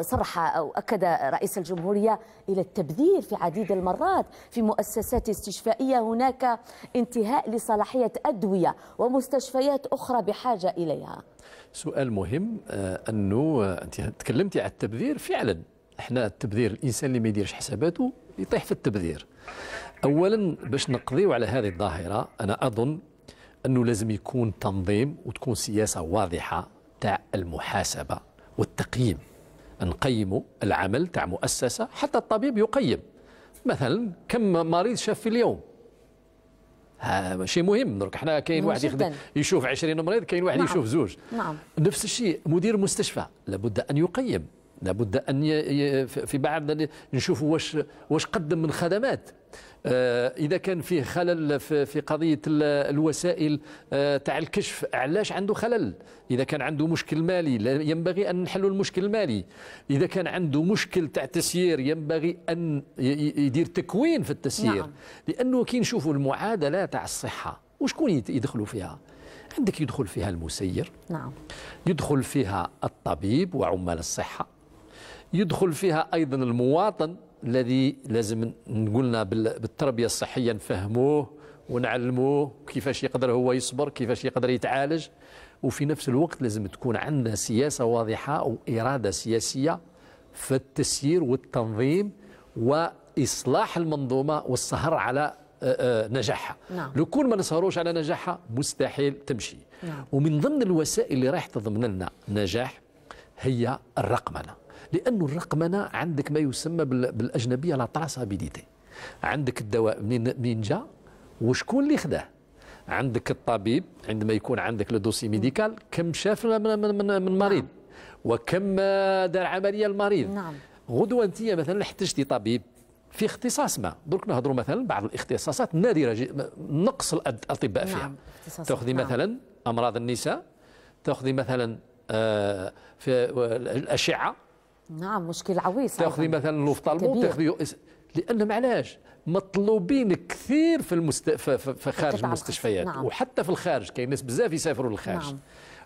صرح او اكد رئيس الجمهوريه الى التبذير كبير في عديد المرات في مؤسسات استشفائية هناك انتهاء لصلاحية أدوية ومستشفيات أخرى بحاجة إليها سؤال مهم آه، أنه أنت تكلمتي على التبذير فعلا احنا التبذير الانسان اللي ما يديرش حساباته يطيح في التبذير اولا باش نقضيو على هذه الظاهره انا اظن انه لازم يكون تنظيم وتكون سياسه واضحه تاع المحاسبه والتقييم نقيموا العمل تاع مؤسسه حتى الطبيب يقيم مثلا كم مريض شاف في اليوم ها شيء مهم درك حنا كاين واحد يخدم يشوف 20 مريض كاين واحد نعم. يشوف زوج نعم. نفس الشيء مدير مستشفى لابد ان يقيم لابد ان ي... في بعض نشوف واش واش قدم من خدمات آه، اذا كان فيه خلل في قضيه الوسائل آه، تاع الكشف علاش عنده خلل اذا كان عنده مشكل مالي ينبغي ان نحلوا المشكل المالي اذا كان عنده مشكل تاع تسيير ينبغي ان يدير تكوين في التسيير نعم. لانه كي نشوفوا المعادله تاع الصحه وشكون يدخلوا فيها عندك يدخل فيها المسير نعم يدخل فيها الطبيب وعمال الصحه يدخل فيها ايضا المواطن الذي لازم نقولنا بالتربيه الصحيه نفهموه ونعلموه كيفاش يقدر هو يصبر كيفاش يقدر يتعالج وفي نفس الوقت لازم تكون عندنا سياسه واضحه واراده سياسيه في التسيير والتنظيم واصلاح المنظومه والسهر على آه، آه، نجاحها نعم. لو كون ما نسهروش على نجاحها مستحيل تمشي نعم. ومن ضمن الوسائل اللي راح تضمن لنا نجاح هي الرقمنه لأن الرقمنة عندك ما يسمى بالأجنبية لا تراسابيليتي عندك الدواء منين منين جا وشكون اللي خداه عندك الطبيب عندما يكون عندك لو دوسي ميديكال كم شاف من من من, من مريض نعم. وكم دار عمليه المريض نعم غدوه انت مثلا احتجتي طبيب في اختصاص ما درك نهضروا مثلا بعض الاختصاصات نادره نقص الاطباء فيها نعم. تاخذي نعم. مثلا امراض النساء تاخذي مثلا آه، في الاشعه نعم مشكل عويص تاخذي مثلا لوفطالمو تاخذي لان معلاش مطلوبين كثير في المست... في خارج المستشفيات نعم. وحتى في الخارج كاين ناس بزاف يسافروا للخارج نعم.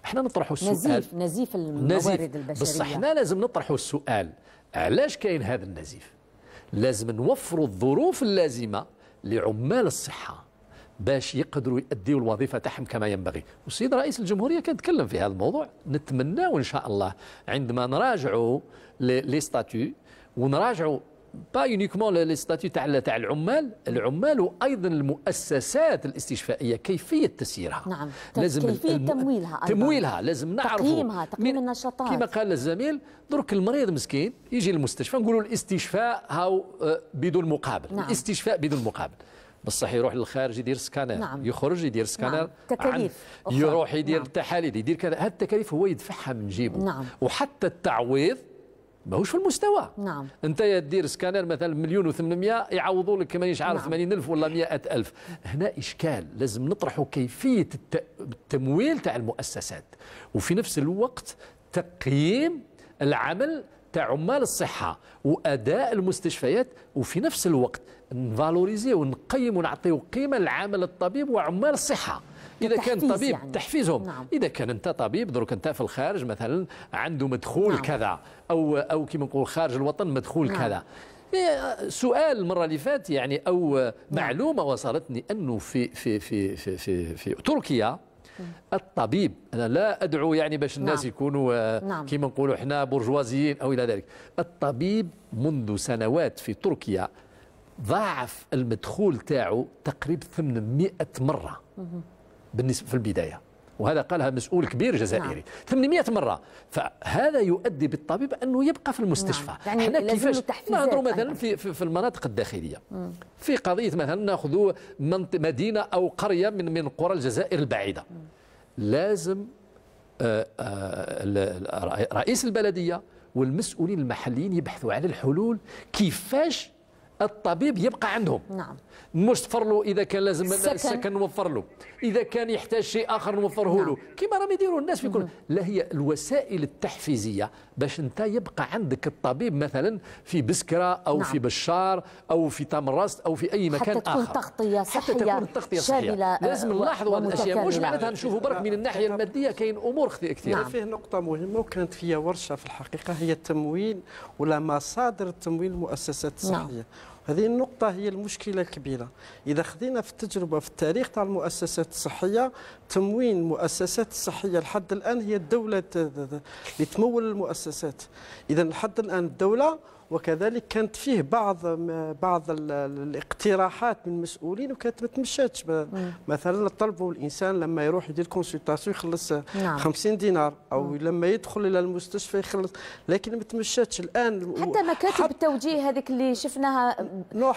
احنا نطرحوا السؤال نزيف نزيف الموارد نزيف. البشريه بصح احنا لازم نطرحوا السؤال علاش كاين هذا النزيف لازم نوفروا الظروف اللازمه لعمال الصحه باش يقدروا يؤديوا الوظيفه تاعهم كما ينبغي والسيد رئيس الجمهوريه كان تكلم في هذا الموضوع نتمناو ان شاء الله عندما نراجعوا لي ستاتيو ونراجعوا با يونيكمون لي ستاتيو تاع تاع العمال العمال وايضا المؤسسات الاستشفائيه كيفيه تسييرها نعم لازم كيفيه الم... تمويلها أيضا. تمويلها لازم نعرفوا تقييمها تقييم النشاطات كما قال الزميل درك المريض مسكين يجي للمستشفى نقولوا الاستشفاء هاو آه، بدون مقابل نعم. الاستشفاء بدون مقابل بصح يروح للخارج يدير سكانر نعم. يخرج يدير سكانر نعم. تكاليف يروح يدير نعم. تحاليل يدير كذا هذه التكاليف هو يدفعها من جيبه نعم. وحتى التعويض ماهوش في المستوى نعم انت دير سكانر مثلا مليون و800 يعوضوا لك مانيش عارف نعم. 80000 ولا 100000 هنا اشكال لازم نطرحوا كيفيه التمويل تاع المؤسسات وفي نفس الوقت تقييم العمل تاع عمال الصحه واداء المستشفيات وفي نفس الوقت نفالوريزي ونقيم ونعطيو قيمه لعمل الطبيب وعمال الصحه اذا كان طبيب يعني. تحفيزهم نعم. اذا كان انت طبيب درك انت في الخارج مثلا عنده مدخول نعم. كذا او او كيما نقول خارج الوطن مدخول نعم. كذا إيه، سؤال المره اللي فات يعني او نعم. معلومه وصلتني انه في في في في في, في تركيا الطبيب انا لا ادعو يعني باش الناس نعم. يكونوا آه، نعم. كيما نقولوا احنا برجوازيين او الى ذلك الطبيب منذ سنوات في تركيا ضاعف المدخول تاعو تقريبا 800 مرة بالنسبة في البداية وهذا قالها مسؤول كبير جزائري نعم. 800 مره فهذا يؤدي بالطبيب انه يبقى في المستشفى نعم. يعني احنا كيفاش نهضروا مثلا في في المناطق الداخليه مم. في قضيه مثلا ناخذوا مدينه او قريه من من قرى الجزائر البعيده مم. لازم آه، آه، رئيس البلديه والمسؤولين المحليين يبحثوا على الحلول كيفاش الطبيب يبقى عندهم نعم مش توفر له اذا كان لازم السكن, السكن نوفر له اذا كان يحتاج شيء اخر نوفره نعم. له كما راهم يديروا الناس في كل لا هي الوسائل التحفيزيه باش انت يبقى عندك الطبيب مثلا في بسكره او نعم. في بشار او في تمرست او في اي مكان حتى اخر تكون تغطيه صحيه حتى تكون التغطيه صحيه آه، لازم نلاحظوا هذه الاشياء مش معناتها نشوفوا برك من الناحيه نعم. الماديه كاين امور كثيره نعم. فيه نقطه مهمه وكانت فيها ورشه في الحقيقه هي التمويل ولا مصادر التمويل المؤسسات الصحيه نعم. هذه النقطة هي المشكلة الكبيرة إذا خذينا في التجربة في التاريخ تاع المؤسسات الصحية تموين المؤسسات الصحية لحد الآن هي الدولة اللي تمول المؤسسات إذا لحد الآن الدولة وكذلك كانت فيه بعض بعض الاقتراحات من المسؤولين وكانت ما تمشاتش مثلا طلبوا الانسان لما يروح يدير كونسلتاسيون يخلص نعم. 50 دينار او مم. لما يدخل الى المستشفى يخلص لكن ما تمشاتش الان حتى مكاتب حت... التوجيه هذيك اللي شفناها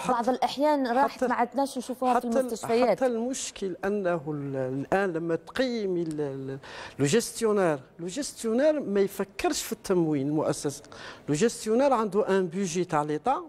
بعض الاحيان راحت ما عدناش نشوفوها في المستشفيات حتى المشكل انه الان لما تقيمي لو جيستيونير لو جيستيونير ما يفكرش في التموين المؤسسه لو جيستيونير عنده un budget à l'État,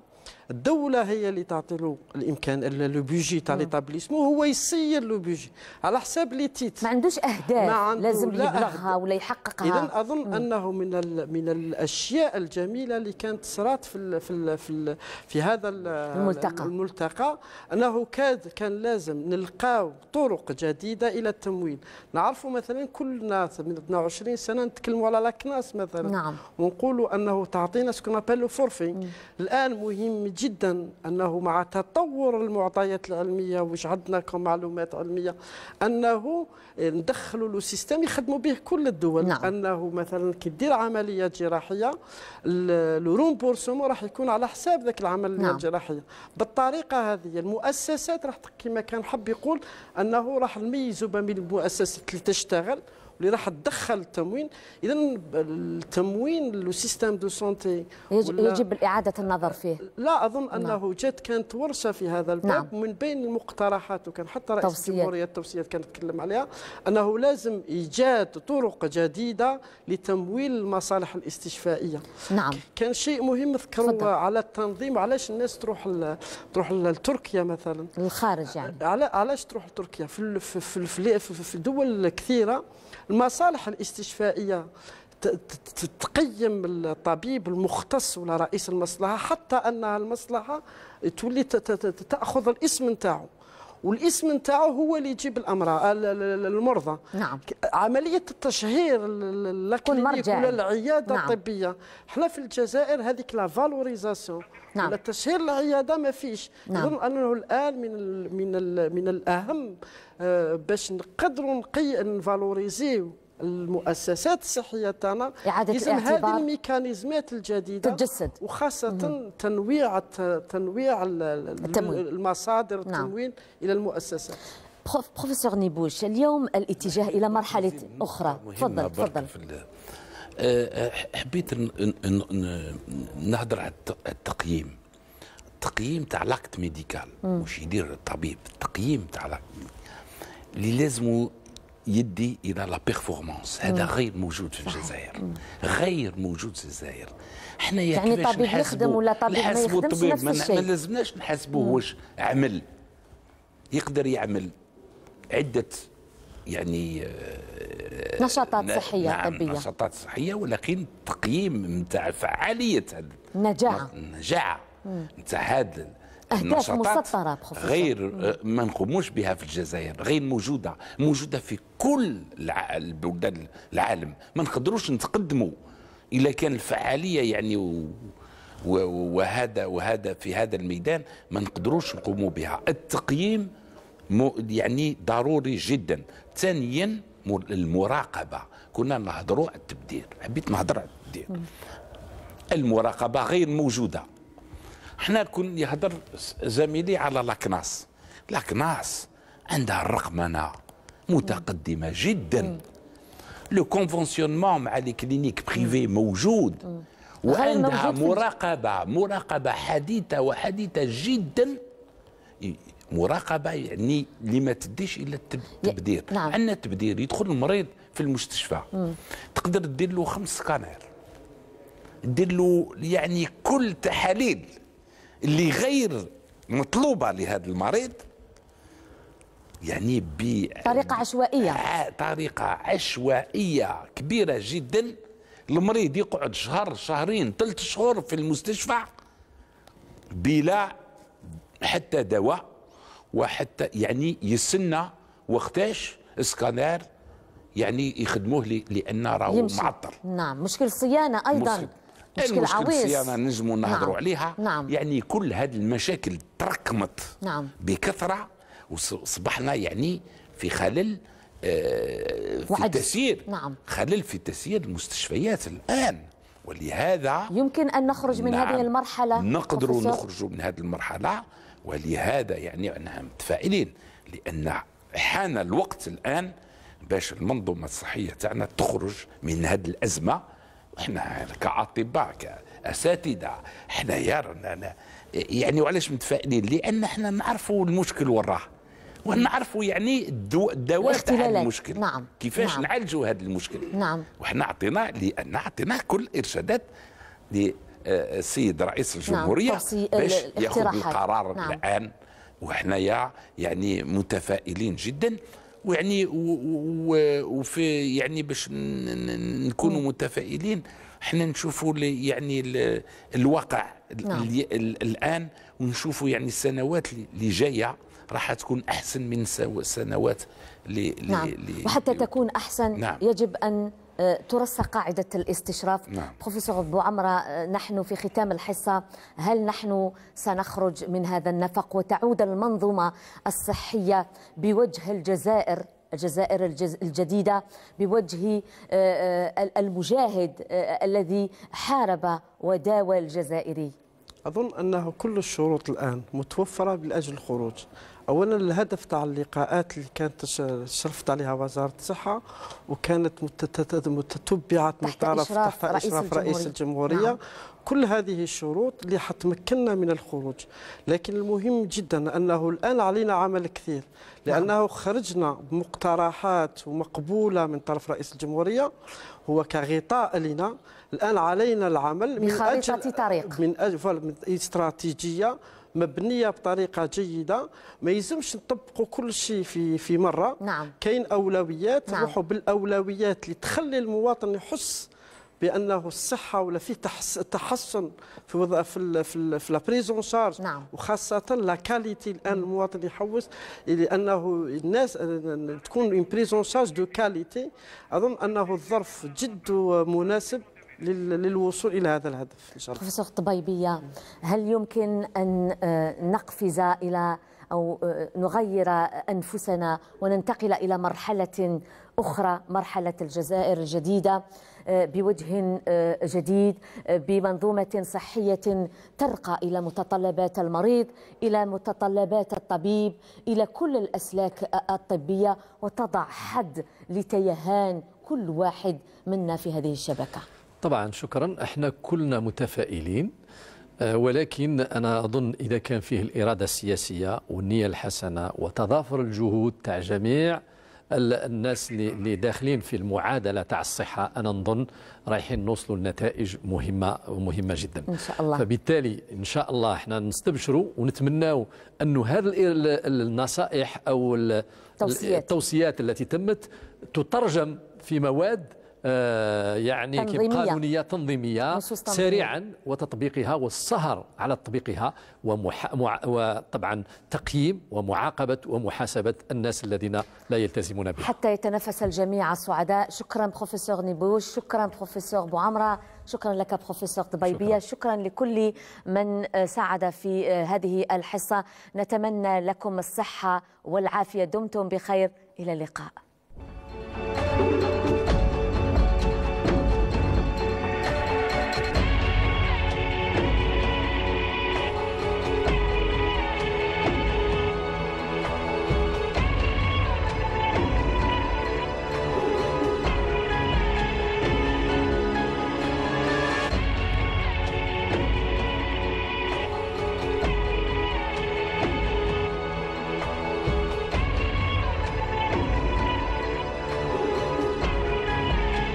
الدوله هي اللي تعطي له الامكان لو بيجي تاع ليتابليسمون نعم. هو يسير لو بيجي على حساب لي تيت ما عندوش اهداف ما عنده لازم يبلغها ولا يحققها اذا اظن مم. انه من من الاشياء الجميله اللي كانت صرات في الـ في الـ في, الـ في هذا الملتقى الملتقى انه كاد كان لازم نلقاو طرق جديده الى التمويل نعرفوا مثلا كل ناس من 22 سنه نتكلموا على لاكناس مثلا نعم. ونقولوا انه تعطينا سكون ابل فورفي الان مهم جدا أنه مع تطور المعطيات العلمية واش عندنا كمعلومات علمية أنه ندخلوا لو سيستم يخدموا به كل الدول نعم. أنه مثلا كي دير عملية جراحية لو رومبورسمون راح يكون على حساب ذاك العمل نعم. الجراحية بالطريقة هذه المؤسسات راح كما كان حب يقول أنه راح نميزوا بين المؤسسات اللي تشتغل اللي راح تدخل التموين اذا التموين لو سيستيم دو سونتي يجب اعاده النظر فيه لا اظن نعم. انه نعم. جات كانت ورشه في هذا الباب نعم. من بين المقترحات وكان حتى رئيس توصيات. الجمهوريه التوصيات كان تكلم عليها انه لازم ايجاد طرق جديده لتمويل المصالح الاستشفائيه نعم كان شيء مهم ذكروا على التنظيم علاش الناس تروح ل... تروح لتركيا مثلا الخارج يعني علاش تروح لتركيا في في في دول كثيره المصالح الاستشفائيه تقيم الطبيب المختص ولا رئيس المصلحه حتى ان المصلحه تولي تاخذ الاسم نتاعو والاسم نتاعو هو اللي يجيب الامراض المرضى نعم عمليه التشهير الاكلينيك ولا العياده نعم. الطبيه حنا في الجزائر هذيك لا فالوريزاسيون نعم. تشهير العياده ما فيش نعم. انه الان من الـ من الـ من الاهم آه، باش نقدروا نقي نفالوريزيو المؤسسات الصحيه تاعنا لازم هذه الميكانيزمات الجديده تتجسد وخاصه تنويع تنويع المصادر نعم. التموين نعم. الى المؤسسات بروف بروفيسور نيبوش اليوم الاتجاه الى مرحله اخرى تفضل تفضل أه، أه، حبيت نهضر على التقييم التقييم تاع لاكت ميديكال مش يدير الطبيب التقييم تاع اللي لازمو يدي الى لا بيرفورمانس هذا غير موجود في الجزائر غير موجود في الجزائر حنا يعني طبيب يخدم ولا طبيب ما يخدمش نفس الشيء ما لازمناش نحاسبو واش عمل يقدر يعمل عده يعني آه، نشاطات صحيه نعم طبيه نشاطات صحيه ولكن تقييم نتاع فعاليه النجاعه النجاعه نتاع هذا أهداف مسطرة غير آه، ما نقوموش بها في الجزائر غير موجودة موجودة في كل البلدان العالم ما نقدروش نتقدموا إلا كان الفعالية يعني و... وهذا وهذا في هذا الميدان ما نقدروش نقوموا بها التقييم يعني ضروري جدا ثانيا المراقبه كنا نهضروا على التبديل حبيت نهضر على التبديل المراقبه غير موجوده حنا كون يهضر زميلي على لاكناس لاكناس عندها الرقمنه متقدمه جدا لو كونفونسيونمون مع لي كلينيك بريفي موجود وعندها مراقبه مراقبه حديثه وحديثه جدا مراقبه يعني اللي ما تديش الا التبدير نعم. عندنا التبذير يدخل المريض في المستشفى مم. تقدر دير له خمس سكانير دير له يعني كل تحاليل اللي غير مطلوبه لهذا المريض يعني ب طريقه عشوائيه آه، طريقه عشوائيه كبيره جدا المريض يقعد شهر شهرين ثلاث شهور في المستشفى بلا حتى دواء وحتى يعني يستنى وقتاش اسكانير يعني يخدموه لان راهو معطل نعم مشكل الصيانه ايضا مصيب. مشكل عويص انا نجموا نهضروا نعم. عليها نعم. يعني كل هذه المشاكل تركمت نعم. بكثره وصبحنا يعني في خلل آه، في وعدد. التسيير نعم. خلل في تسيير المستشفيات الان ولهذا يمكن ان نخرج من نعم هذه المرحله نقدر نخرج من هذه المرحله ولهذا يعني انها متفائلين لان حان الوقت الان باش المنظومه الصحيه تاعنا تخرج من هذه الازمه احنا كاطباء كاساتذه احنا يارنا يعني وعلاش متفائلين لان احنا نعرفوا المشكل وراه ونعرفوا يعني الدواء تاع المشكل نعم. كيفاش نعم. نعالجوا هذا المشكل نعم وحنا عطينا لان عطينا كل الارشادات للسيد آه، رئيس نعم، الجمهوريه نعم. باش ياخذ القرار نعم. الان وحنايا يعني متفائلين جدا ويعني وفي يعني باش نكونوا متفائلين احنا نشوفوا يعني الواقع نعم. الان ونشوفوا يعني السنوات اللي جايه راح تكون احسن من السنوات اللي نعم. لي وحتى تكون احسن نعم. يجب ان آه، ترسى قاعدة الاستشراف نعم. بروفيسور أبو عمرة آه، نحن في ختام الحصة هل نحن سنخرج من هذا النفق وتعود المنظومة الصحية بوجه الجزائر الجزائر الجديدة بوجه آه، المجاهد الذي حارب وداوى الجزائري اظن انه كل الشروط الان متوفره لاجل الخروج اولا الهدف تاع اللقاءات اللي كانت شرفت عليها وزاره الصحه وكانت متتبعه من طرف تحت اشراف رئيس الجمهوريه, رئيس الجمهورية. نعم. كل هذه الشروط اللي حتمكننا من الخروج لكن المهم جدا انه الان علينا عمل كثير نعم. لانه خرجنا بمقترحات ومقبوله من طرف رئيس الجمهوريه هو كغطاء لنا الان علينا العمل من اجل طريق من اجل استراتيجيه مبنيه بطريقه جيده ما يلزمش نطبقوا كل شيء في في مره نعم. كاين اولويات نعم. نروحوا بالاولويات اللي تخلي المواطن يحس بانه الصحه ولا في تحسن في وضع في في, في الـ في شارج نعم. وخاصه لا كاليتي الان المواطن يحوس لانه الناس تكون بريزون شارج دو كاليتي اظن انه الظرف جد مناسب للوصول الى هذا الهدف ان شاء الله. بروفيسور طبيبيه هل يمكن ان آه، نقفز الى او آه، نغير انفسنا وننتقل الى مرحله اخرى مرحله الجزائر الجديده آه، بوجه جديد بمنظومه صحيه ترقى الى متطلبات المريض الى متطلبات الطبيب الى كل الاسلاك الطبيه وتضع حد لتيهان كل واحد منا في هذه الشبكه طبعا شكرا احنا كلنا متفائلين آه، ولكن أنا أظن إذا كان فيه الإرادة السياسية والنية الحسنة وتضافر الجهود تاع جميع الناس اللي داخلين في المعادلة تاع الصحة أنا نظن رايحين نوصلوا لنتائج مهمة ومهمة جدا إن شاء الله فبالتالي إن شاء الله احنا نستبشروا ونتمناو أنه هذه النصائح أو التوصيات التي تمت تترجم في مواد آه، يعني تنظيمية. قانونية تنظيمية سريعا وتطبيقها والسهر على تطبيقها ومح... وطبعا تقييم ومعاقبة ومحاسبة الناس الذين لا يلتزمون بها حتى يتنفس الجميع السعداء شكرا بروفيسور نيبوش شكرا بروفيسور بوعمرة شكرا لك بروفيسور طبيبية شكرا. شكرا لكل من آه، ساعد في آه، هذه الحصة نتمنى لكم الصحة والعافية دمتم بخير إلى اللقاء